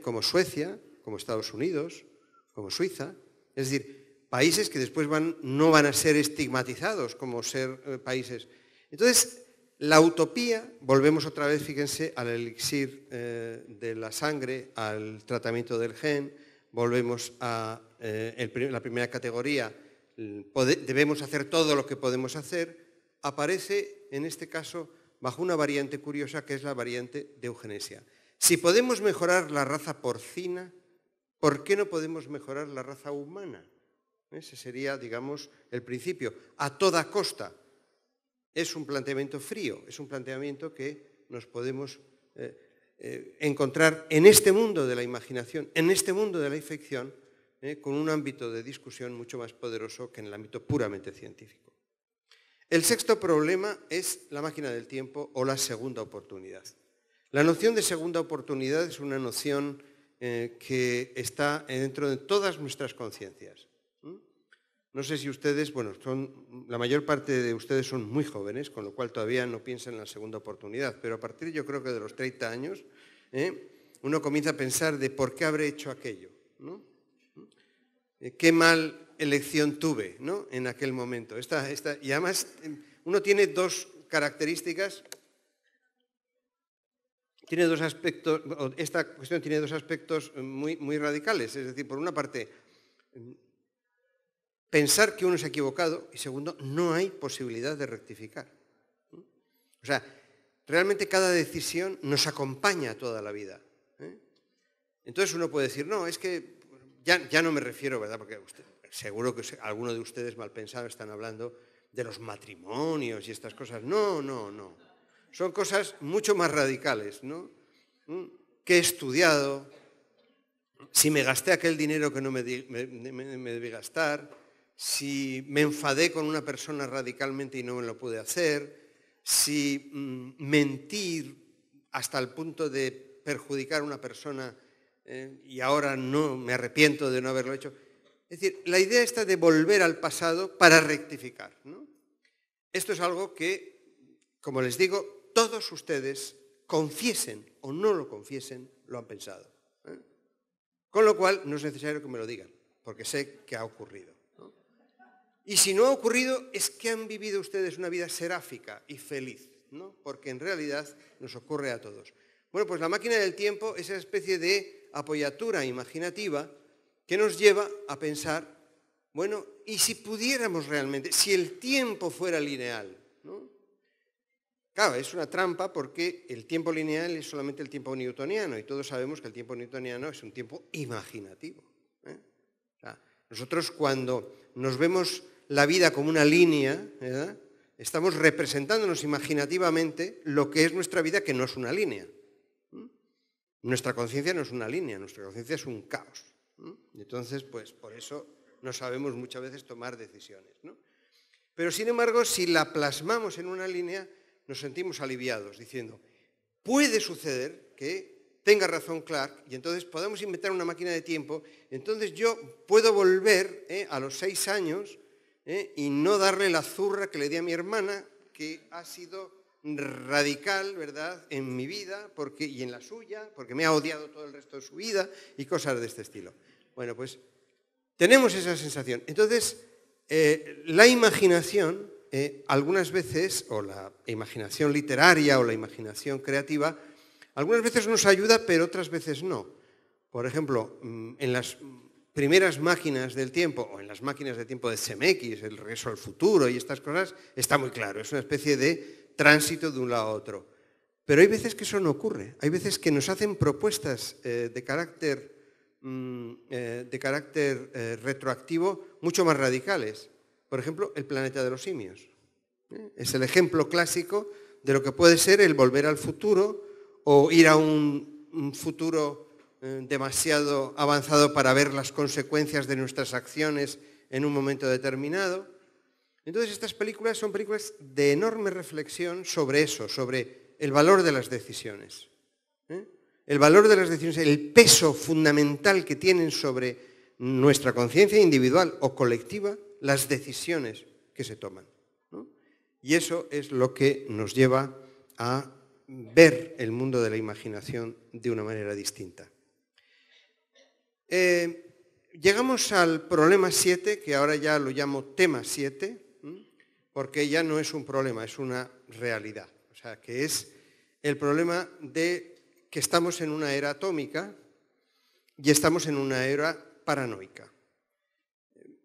como Suecia, como Estados Unidos, como Suiza. Es decir, países que después no van a ser estigmatizados como ser eh, países. Entonces, la utopía, volvemos otra vez, fíjense, al elixir eh, de la sangre, al tratamiento del gen, volvemos a eh, la primera categoría, debemos hacer todo lo que podemos hacer, aparece en este caso bajo una variante curiosa que es la variante de eugenesia. Si podemos mejorar la raza porcina, ¿por qué no podemos mejorar la raza humana? Ese sería, digamos, el principio. A toda costa. Es un planteamiento frío, es un planteamiento que nos podemos eh, eh, encontrar en este mundo de la imaginación, en este mundo de la infección, eh, con un ámbito de discusión mucho más poderoso que en el ámbito puramente científico. El sexto problema es la máquina del tiempo o la segunda oportunidad. La noción de segunda oportunidad es una noción que está dentro de todas nuestras conciencias. No sé si ustedes, bueno, son, la mayor parte de ustedes son muy jóvenes, con lo cual todavía no piensan en la segunda oportunidad, pero a partir yo creo que de los 30 años ¿eh? uno comienza a pensar de por qué habré hecho aquello, ¿no? ¿Eh? Qué mal elección tuve ¿no? en aquel momento. Esta, esta, y además uno tiene dos características, tiene dos aspectos, esta cuestión tiene dos aspectos muy, muy radicales. Es decir, por una parte, pensar que uno se ha equivocado y segundo, no hay posibilidad de rectificar. O sea, realmente cada decisión nos acompaña toda la vida. ¿eh? Entonces uno puede decir, no, es que ya, no me refiero, ¿verdad? Porque seguro que alguno de ustedes mal pensado están hablando de los matrimonios y estas cosas. No, no, no. Son cosas mucho más radicales, ¿no? Mm, ¿Qué he estudiado? Si me gasté aquel dinero que no me, me debí gastar, si me enfadé con una persona radicalmente y no me lo pude hacer, si mm, mentir hasta el punto de perjudicar a una persona eh, y ahora no me arrepiento de no haberlo hecho. Es decir, la idea está de volver al pasado para rectificar. Esto es algo que, como les digo, todos ustedes confiesen o no lo confiesen, lo han pensado. ¿eh? Con lo cual, no es necesario que me lo digan, porque sé que ha ocurrido. Y si no ha ocurrido, es que han vivido ustedes una vida seráfica y feliz, ¿no? Porque en realidad nos ocurre a todos. Bueno, pues la máquina del tiempo es esa especie de apoyatura imaginativa que nos lleva a pensar, bueno, ¿y si pudiéramos realmente, si el tiempo fuera lineal? ¿no? Claro, es una trampa porque el tiempo lineal es solamente el tiempo newtoniano y todos sabemos que el tiempo newtoniano es un tiempo imaginativo. ¿eh? nosotros cuando nos vemos la vida como una línea, estamos representándonos imaginativamente lo que es nuestra vida que no es una línea. Nuestra conciencia no es una línea, nuestra conciencia es un caos. Entonces, pues por eso no sabemos muchas veces tomar decisiones. Pero sin embargo, si la plasmamos en una línea, nos sentimos aliviados, diciendo, puede suceder que tenga razón Clark, y entonces podemos inventar una máquina de tiempo, entonces yo puedo volver ¿eh? a los seis años ¿eh? y no darle la zurra que le di a mi hermana, que ha sido radical, ¿verdad?, en mi vida porque, y en la suya, porque me ha odiado todo el resto de su vida y cosas de este estilo. Bueno, pues tenemos esa sensación. Entonces, eh, la imaginación, eh, algunas veces, o la imaginación literaria o la imaginación creativa, algunas veces nos ayuda, pero otras veces no. Por ejemplo, mm, en las primeras máquinas del tiempo, o en las máquinas de tiempo de CMX, el regreso al futuro y estas cosas, está muy claro, es una especie de tránsito de un lado a otro. Pero hay veces que eso no ocurre, hay veces que nos hacen propuestas eh, de carácter, mm, eh, de carácter eh, retroactivo mucho más radicales. Por ejemplo, el planeta de los simios. Es el ejemplo clásico de lo que puede ser el volver al futuro o ir a un futuro eh, demasiado avanzado para ver las consecuencias de nuestras acciones en un momento determinado. Entonces estas películas son películas de enorme reflexión sobre eso, sobre el valor de las decisiones. ¿eh? El valor de las decisiones, el peso fundamental que tienen sobre nuestra conciencia individual o colectiva las decisiones que se toman. Y eso es lo que nos lleva a ver el mundo de la imaginación de una manera distinta. Eh, llegamos al problema 7, que ahora ya lo llamo tema 7, porque ya no es un problema, es una realidad. O sea, que es el problema de que estamos en una era atómica y estamos en una era paranoica.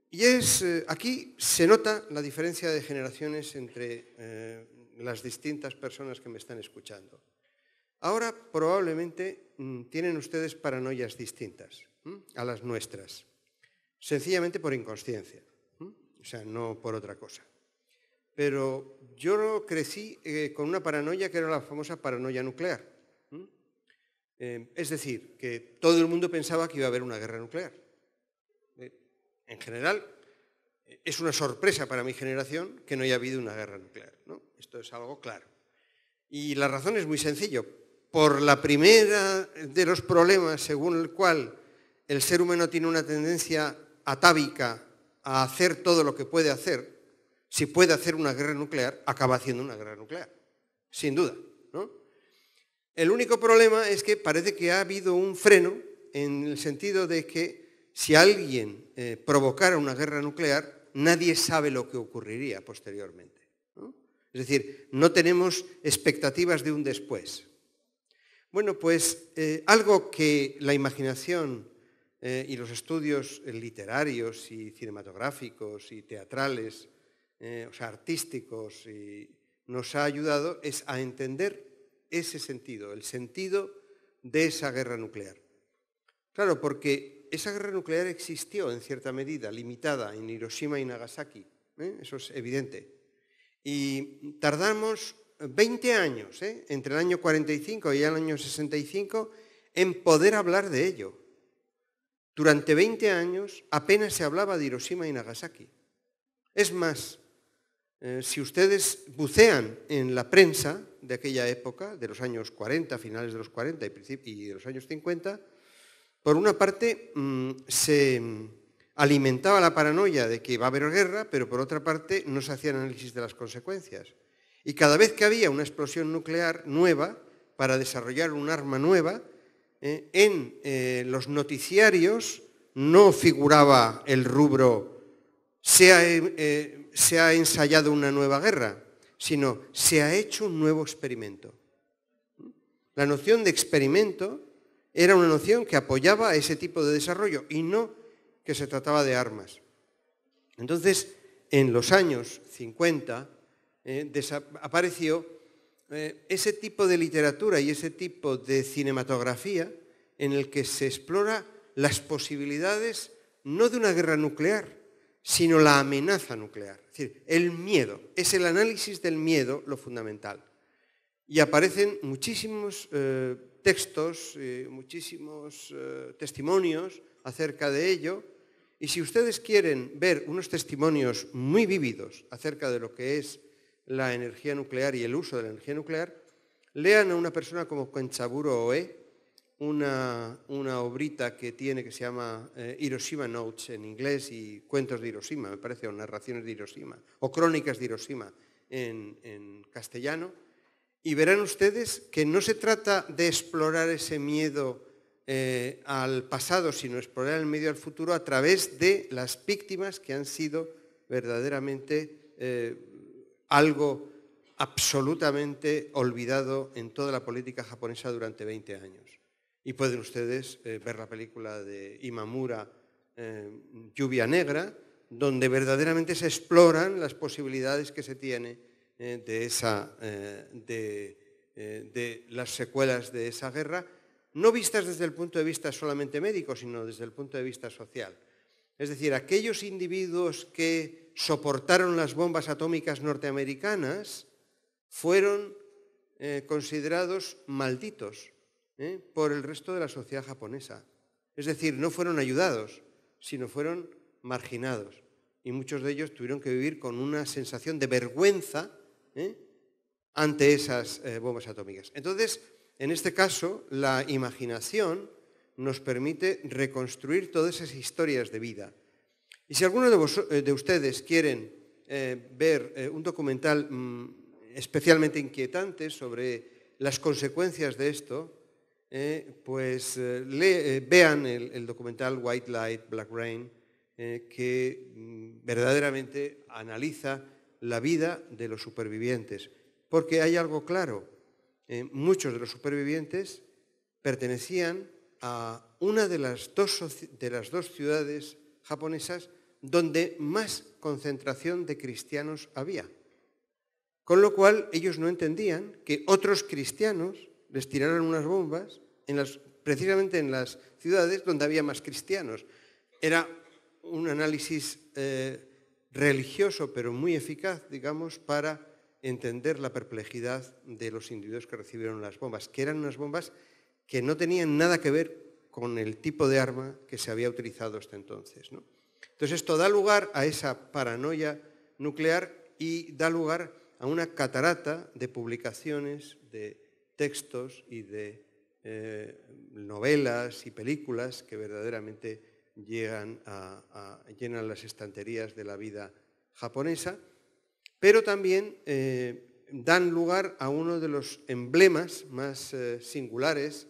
Y eh, aquí se nota la diferencia de generaciones entre eh, las distintas personas que me están escuchando. Ahora probablemente mm, tienen ustedes paranoias distintas a las nuestras, sencillamente por inconsciencia, o sea, no por otra cosa. Pero yo crecí eh, con una paranoia que era la famosa paranoia nuclear. Eh, es decir, que todo el mundo pensaba que iba a haber una guerra nuclear. Eh, en general, es una sorpresa para mi generación que no haya habido una guerra nuclear. ¿no? Esto es algo claro. Y la razón es muy sencillo. Por la primera de los problemas según el cual el ser humano tiene una tendencia atávica a hacer todo lo que puede hacer, si puede hacer una guerra nuclear, acaba haciendo una guerra nuclear, sin duda. El único problema es que parece que ha habido un freno en el sentido de que si alguien eh, provocara una guerra nuclear, nadie sabe lo que ocurriría posteriormente. Es decir, no tenemos expectativas de un después. Bueno, pues eh, algo que la imaginación eh, y los estudios eh, literarios y cinematográficos y teatrales, eh, o sea, artísticos, nos ha ayudado es a entender ese sentido, el sentido de esa guerra nuclear. Claro, porque esa guerra nuclear existió en cierta medida, limitada, en Hiroshima y Nagasaki, eso es evidente. Y tardamos 20 años, entre el año 45 y el año 65, en poder hablar de ello. Durante 20 años apenas se hablaba de Hiroshima y Nagasaki. Es más, eh, si ustedes bucean en la prensa de aquella época, de los años 40, finales de los 40 y, y de los años 50, por una parte mm, se alimentaba la paranoia de que iba a haber guerra, pero por otra parte no se hacía análisis de las consecuencias. Y cada vez que había una explosión nuclear nueva, para desarrollar un arma nueva, ¿eh? en eh, los noticiarios no figuraba el rubro eh, se ha, ensayado una nueva guerra, sino se ha hecho un nuevo experimento. La noción de experimento era una noción que apoyaba a ese tipo de desarrollo y no que se trataba de armas. Entonces, en los años 50 apareció eh, ese tipo de literatura y ese tipo de cinematografía en el que se explora las posibilidades no de una guerra nuclear, sino la amenaza nuclear. Es decir, el miedo. Es el análisis del miedo lo fundamental. Y aparecen muchísimos eh, textos, eh, muchísimos testimonios acerca de ello. Y si ustedes quieren ver unos testimonios muy vívidos acerca de lo que es la energía nuclear y el uso de la energía nuclear, lean a una persona como Conchaburo Oe, una, una, obrita que tiene que se llama eh, Hiroshima Notes en inglés y Cuentos de Hiroshima, me parece, o Narraciones de Hiroshima, o Crónicas de Hiroshima en, castellano, y verán ustedes que no se trata de explorar ese miedo eh, al pasado, sino explorar el medio al futuro a través de las víctimas que han sido verdaderamente... Eh, algo absolutamente olvidado en toda la política japonesa durante 20 años. Y pueden ustedes eh, ver la película de Imamura, eh, Lluvia Negra, donde verdaderamente se exploran las posibilidades que se tiene eh, de, esa, de las secuelas de esa guerra, no vistas desde el punto de vista solamente médico, sino desde el punto de vista social. Es decir, aquellos individuos que soportaron las bombas atómicas norteamericanas fueron eh, considerados malditos eh, por el resto de la sociedad japonesa. Es decir, no fueron ayudados, sino fueron marginados. Y muchos de ellos tuvieron que vivir con una sensación de vergüenza eh, ante esas bombas atómicas. Entonces, en este caso, la imaginación nos permite reconstruir todas esas historias de vida. Y si alguno de, eh, ustedes quieren eh, ver eh, un documental mm, especialmente inquietante sobre las consecuencias de esto, pues vean el, documental White Light, Black Rain, que mm, verdaderamente analiza la vida de los supervivientes. Porque hay algo claro, muchos de los supervivientes pertenecían a una de las dos, de las dos ciudades japonesas donde más concentración de cristianos había. Con lo cual ellos no entendían que otros cristianos les tiraran unas bombas precisamente en las ciudades donde había más cristianos. Era un análisis eh, religioso, pero muy eficaz, digamos, para entender la perplejidad de los individuos que recibieron las bombas, que eran unas bombas que no tenían nada que ver con el tipo de arma que se había utilizado hasta entonces. Entonces esto da lugar a esa paranoia nuclear y da lugar a una catarata de publicaciones, de textos y de eh, novelas y películas que verdaderamente llegan a, llenan las estanterías de la vida japonesa, pero también eh, dan lugar a uno de los emblemas más eh, singulares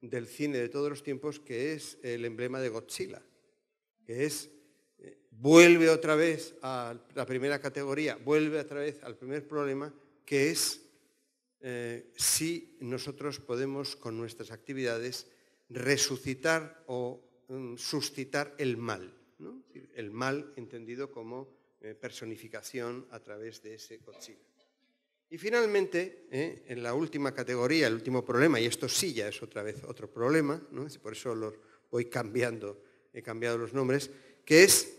del cine de todos los tiempos, que es el emblema de Godzilla, que es vuelve otra vez a la primera categoría, vuelve otra vez al primer problema, que es eh, si nosotros podemos con nuestras actividades resucitar o mm, suscitar el mal, el mal entendido como eh, personificación a través de ese cochino. Y finalmente, eh, en la última categoría, el último problema, y esto sí ya es otra vez otro problema, ¿no? por eso lo voy cambiando, he cambiado los nombres, que es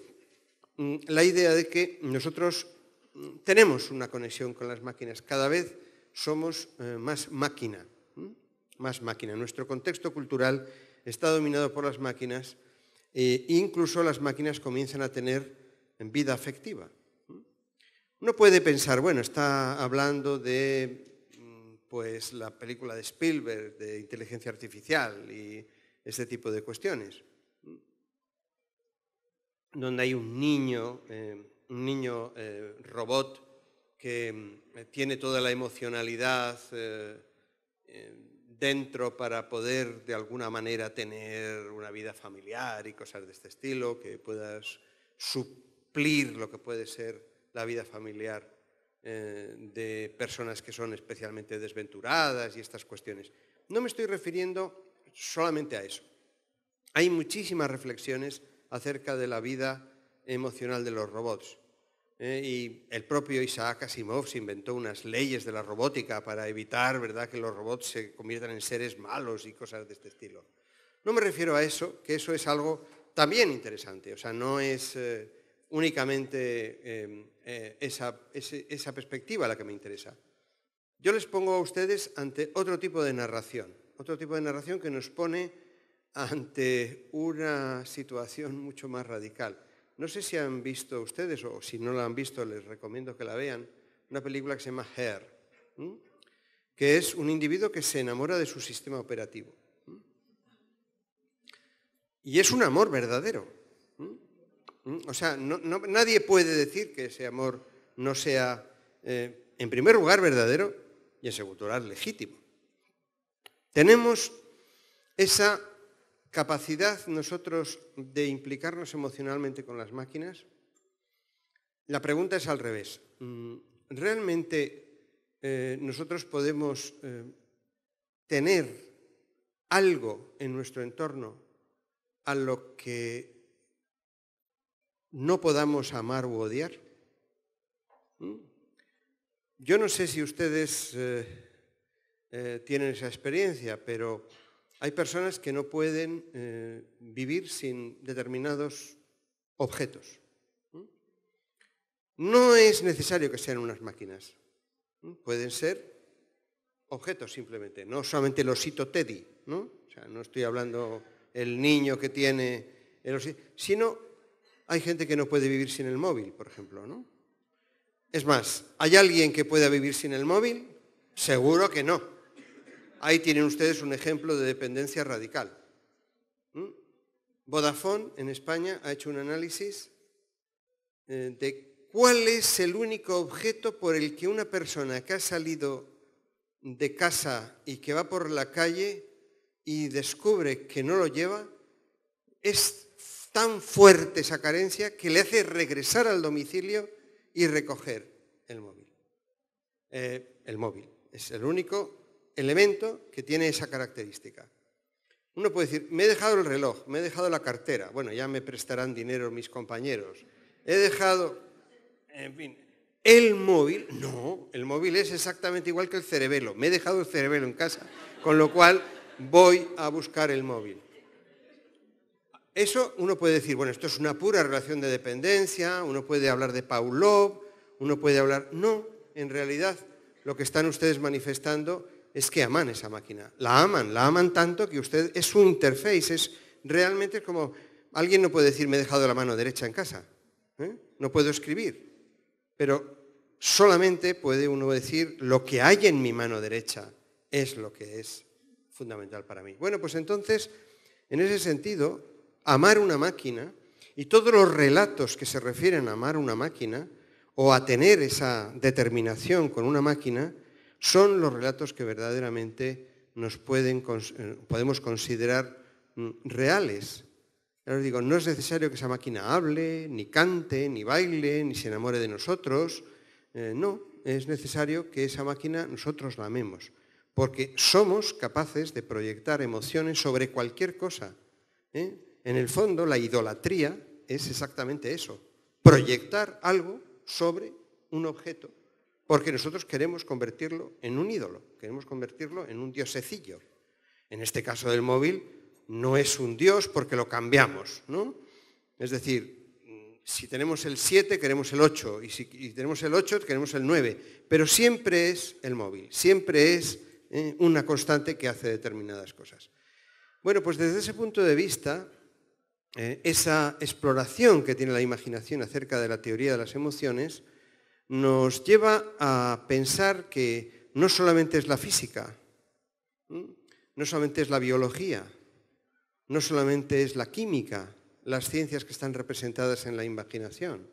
Mm, la idea de que nosotros mm, tenemos una conexión con las máquinas. Cada vez somos eh, más máquina, más máquina. Nuestro contexto cultural está dominado por las máquinas e incluso las máquinas comienzan a tener vida afectiva. Uno puede pensar, bueno, está hablando de mm, pues, la película de Spielberg de inteligencia artificial y este tipo de cuestiones donde hay un niño, eh, un niño eh, robot que eh, tiene toda la emocionalidad dentro para poder de alguna manera tener una vida familiar y cosas de este estilo, que puedas suplir lo que puede ser la vida familiar de personas que son especialmente desventuradas y estas cuestiones. No me estoy refiriendo solamente a eso. Hay muchísimas reflexiones acerca de la vida emocional de los robots. Eh, y el propio Isaac Asimov se inventó unas leyes de la robótica para evitar ¿verdad? que los robots se conviertan en seres malos y cosas de este estilo. No me refiero a eso, que eso es algo también interesante, o sea, no es eh, únicamente em, eh, esa, esa perspectiva la que me interesa. Yo les pongo a ustedes ante otro tipo de narración, otro tipo de narración que nos pone ante una situación mucho más radical. No sé si han visto ustedes, o si no la han visto, les recomiendo que la vean, una película que se llama Hair, que es un individuo que se enamora de su sistema operativo. Y es un amor verdadero. O sea, nadie puede decir que ese amor no sea, eh, en primer lugar, verdadero y en segundo lugar, legítimo. Tenemos esa capacidad nosotros de implicarnos emocionalmente con las máquinas? La pregunta es al revés. Mm, ¿Realmente eh, nosotros podemos eh, tener algo en nuestro entorno a lo que no podamos amar u odiar? Mm. Yo no sé si ustedes eh, tienen esa experiencia, pero hay personas que no pueden eh, vivir sin determinados objetos. No es necesario que sean unas máquinas. Pueden ser objetos simplemente, no solamente el osito Teddy, ¿no? sea, no estoy hablando el niño que tiene el osito, sino hay gente que no puede vivir sin el móvil, por ejemplo, ¿no? Es más, ¿hay alguien que pueda vivir sin el móvil? Seguro que no. Ahí tienen ustedes un ejemplo de dependencia radical. ¿Mm? Vodafone en España ha hecho un análisis eh, de cuál es el único objeto por el que una persona que ha salido de casa y que va por la calle y descubre que no lo lleva, es tan fuerte esa carencia que le hace regresar al domicilio y recoger el móvil. Eh, el móvil es el único elemento que tiene esa característica. Uno puede decir, me he dejado el reloj, me he dejado la cartera, bueno, ya me prestarán dinero mis compañeros, he dejado, en fin, el móvil, no, el móvil es exactamente igual que el cerebelo, me he dejado el cerebelo en casa, con lo cual voy a buscar el móvil. Eso uno puede decir, bueno, esto es una pura relación de dependencia, uno puede hablar de Love, uno puede hablar, no, en realidad lo que están ustedes manifestando es que aman esa máquina. La aman, la aman tanto que usted es su interface, es realmente como alguien no puede decir me he dejado la mano derecha en casa, ¿eh? no puedo escribir, pero solamente puede uno decir lo que hay en mi mano derecha es lo que es fundamental para mí. Bueno, pues entonces, en ese sentido, amar una máquina y todos los relatos que se refieren a amar una máquina o a tener esa determinación con una máquina, son los relatos que verdaderamente nos eh, podemos considerar mm, reales. Ya os digo, no es necesario que esa máquina hable, ni cante, ni baile, ni se enamore de nosotros. Eh, no, es necesario que esa máquina nosotros la amemos, porque somos capaces de proyectar emociones sobre cualquier cosa. ¿eh? En el fondo, la idolatría es exactamente eso, proyectar algo sobre un objeto porque nosotros queremos convertirlo en un ídolo, queremos convertirlo en un diosecillo. En este caso del móvil no es un dios porque lo cambiamos, ¿no? Es decir, si tenemos el 7 queremos el 8 y si tenemos el 8 queremos el 9, pero siempre es el móvil, siempre es ¿eh? una constante que hace determinadas cosas. Bueno, pues desde ese punto de vista, ¿eh? esa exploración que tiene la imaginación acerca de la teoría de las emociones, nos lleva a pensar que no solamente es la física, no solamente es la biología, no solamente es la química, las ciencias que están representadas en la imaginación,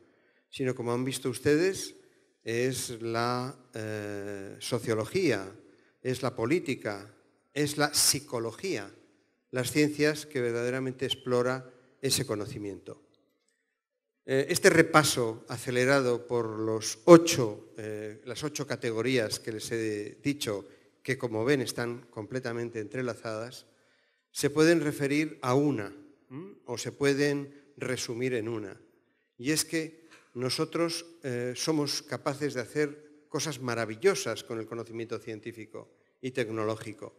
sino como han visto ustedes, es la eh, sociología, es la política, es la psicología, las ciencias que verdaderamente explora ese conocimiento. Eh, este repaso acelerado por eh, las ocho categorías que les he dicho, que como ven están completamente entrelazadas, se pueden referir a una o se pueden resumir en una. Y es que nosotros eh, somos capaces de hacer cosas maravillosas con el conocimiento científico y tecnológico,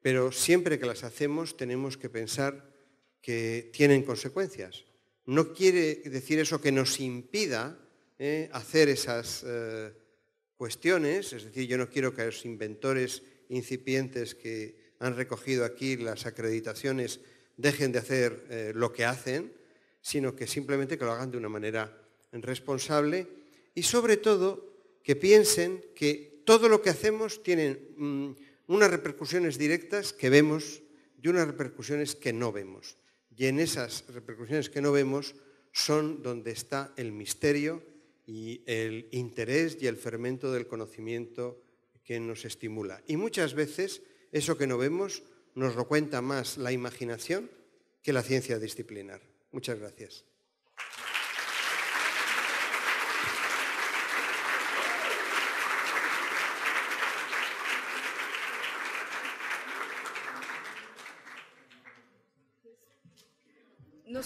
pero siempre que las hacemos tenemos que pensar que tienen consecuencias no quiere decir eso que nos impida ¿eh? hacer esas eh, cuestiones, es decir, yo no quiero que los inventores incipientes que han recogido aquí las acreditaciones dejen de hacer eh, lo que hacen, sino que simplemente que lo hagan de una manera responsable y sobre todo que piensen que todo lo que hacemos tiene mm, unas repercusiones directas que vemos y unas repercusiones que no vemos. Y en esas repercusiones que no vemos son donde está el misterio y el interés y el fermento del conocimiento que nos estimula. Y muchas veces eso que no vemos nos lo cuenta más la imaginación que la ciencia disciplinar. Muchas gracias.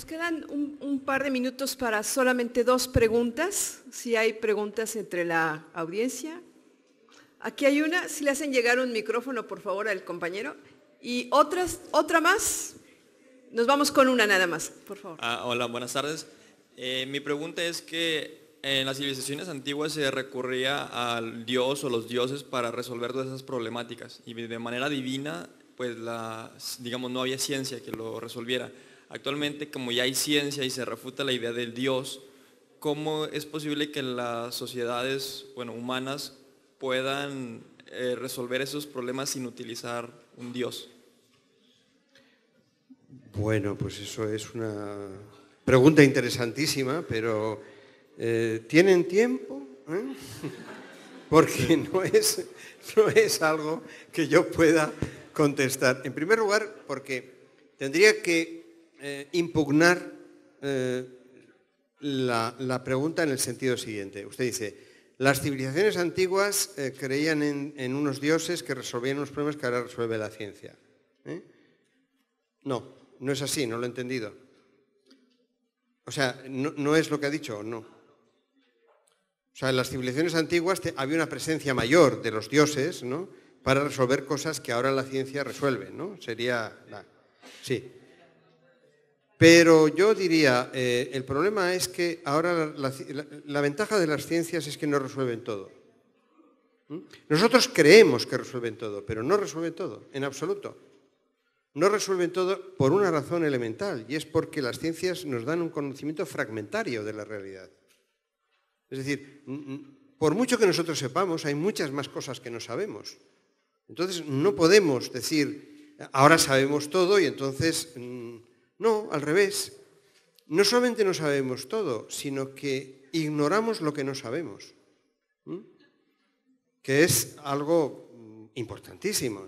nos quedan un, par de minutos para solamente dos preguntas, si hay preguntas entre la audiencia. Aquí hay una, si le hacen llegar un micrófono, por favor, al compañero. Y otras, otra más. Nos vamos con una nada más, por favor. Ah, hola, buenas tardes. Eh, mi pregunta es que en las civilizaciones antiguas se recurría al dios o los dioses para resolver todas esas problemáticas y de manera divina, pues digamos, no había ciencia que lo resolviera actualmente como ya hay ciencia y se refuta la idea del Dios, ¿cómo es posible que las sociedades bueno, humanas puedan eh, resolver esos problemas sin utilizar un Dios? Bueno, pues eso es una pregunta interesantísima, pero eh, ¿tienen tiempo? Eh? Porque no es, no es algo que yo pueda contestar. En primer lugar, porque tendría que eh, impugnar eh, la, pregunta en el sentido siguiente. Usted dice, las civilizaciones antiguas eh, creían en, unos dioses que resolvían los problemas que ahora resuelve la ciencia. No, no es así, no lo he entendido. O sea, no, es lo que ha dicho, no. O sea, en las civilizaciones antiguas había una presencia mayor de los dioses, ¿no? Para resolver cosas que ahora la ciencia resuelve, ¿no? Sería... Sí. Pero yo diría, eh, el problema es que ahora la, ventaja de las ciencias es que no resuelven todo. ¿Mm? Nosotros creemos que resuelven todo, pero no resuelven todo, en absoluto. No resuelven todo por una razón elemental, y es porque las ciencias nos dan un conocimiento fragmentario de la realidad. Es decir, por mucho que nosotros sepamos, hay muchas más cosas que no sabemos. Entonces, no podemos decir, ahora sabemos todo y entonces no, al revés. No solamente no sabemos todo, sino que ignoramos lo que no sabemos, que es algo mm, importantísimo.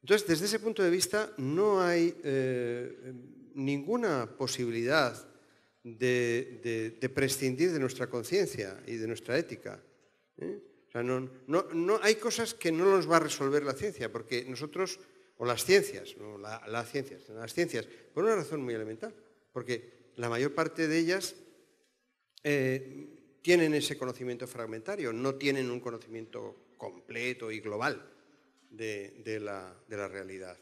Entonces, desde ese punto de vista, no hay eh, ninguna posibilidad de, prescindir de nuestra conciencia y de nuestra ética. ¿eh? no, hay cosas que no nos va a resolver la ciencia, porque nosotros o las ciencias, las ciencias, las ciencias, por una razón muy elemental, porque la mayor parte de ellas eh, tienen ese conocimiento fragmentario, no tienen un conocimiento completo y global de, la, realidad.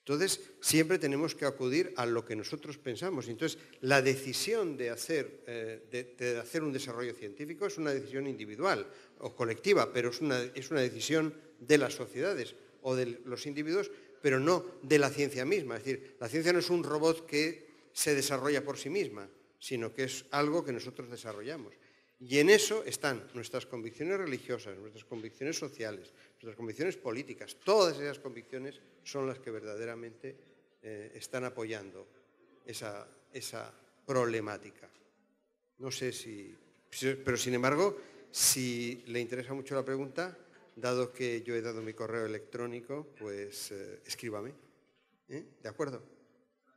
Entonces, siempre tenemos que acudir a lo que nosotros pensamos. Entonces, la decisión de hacer, eh, hacer un desarrollo científico es una decisión individual o colectiva, pero es una, es una decisión de las sociedades o de los individuos, pero no de la ciencia misma. Es decir, la ciencia no es un robot que se desarrolla por sí misma, sino que es algo que nosotros desarrollamos. Y en eso están nuestras convicciones religiosas, nuestras convicciones sociales, nuestras convicciones políticas. Todas esas convicciones son las que verdaderamente eh, están apoyando esa, esa problemática. No sé si... Pero sin embargo, si le interesa mucho la pregunta, Dado que yo he dado mi correo electrónico, pues eh, escríbame. ¿eh? ¿De acuerdo?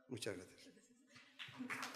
Muchas gracias.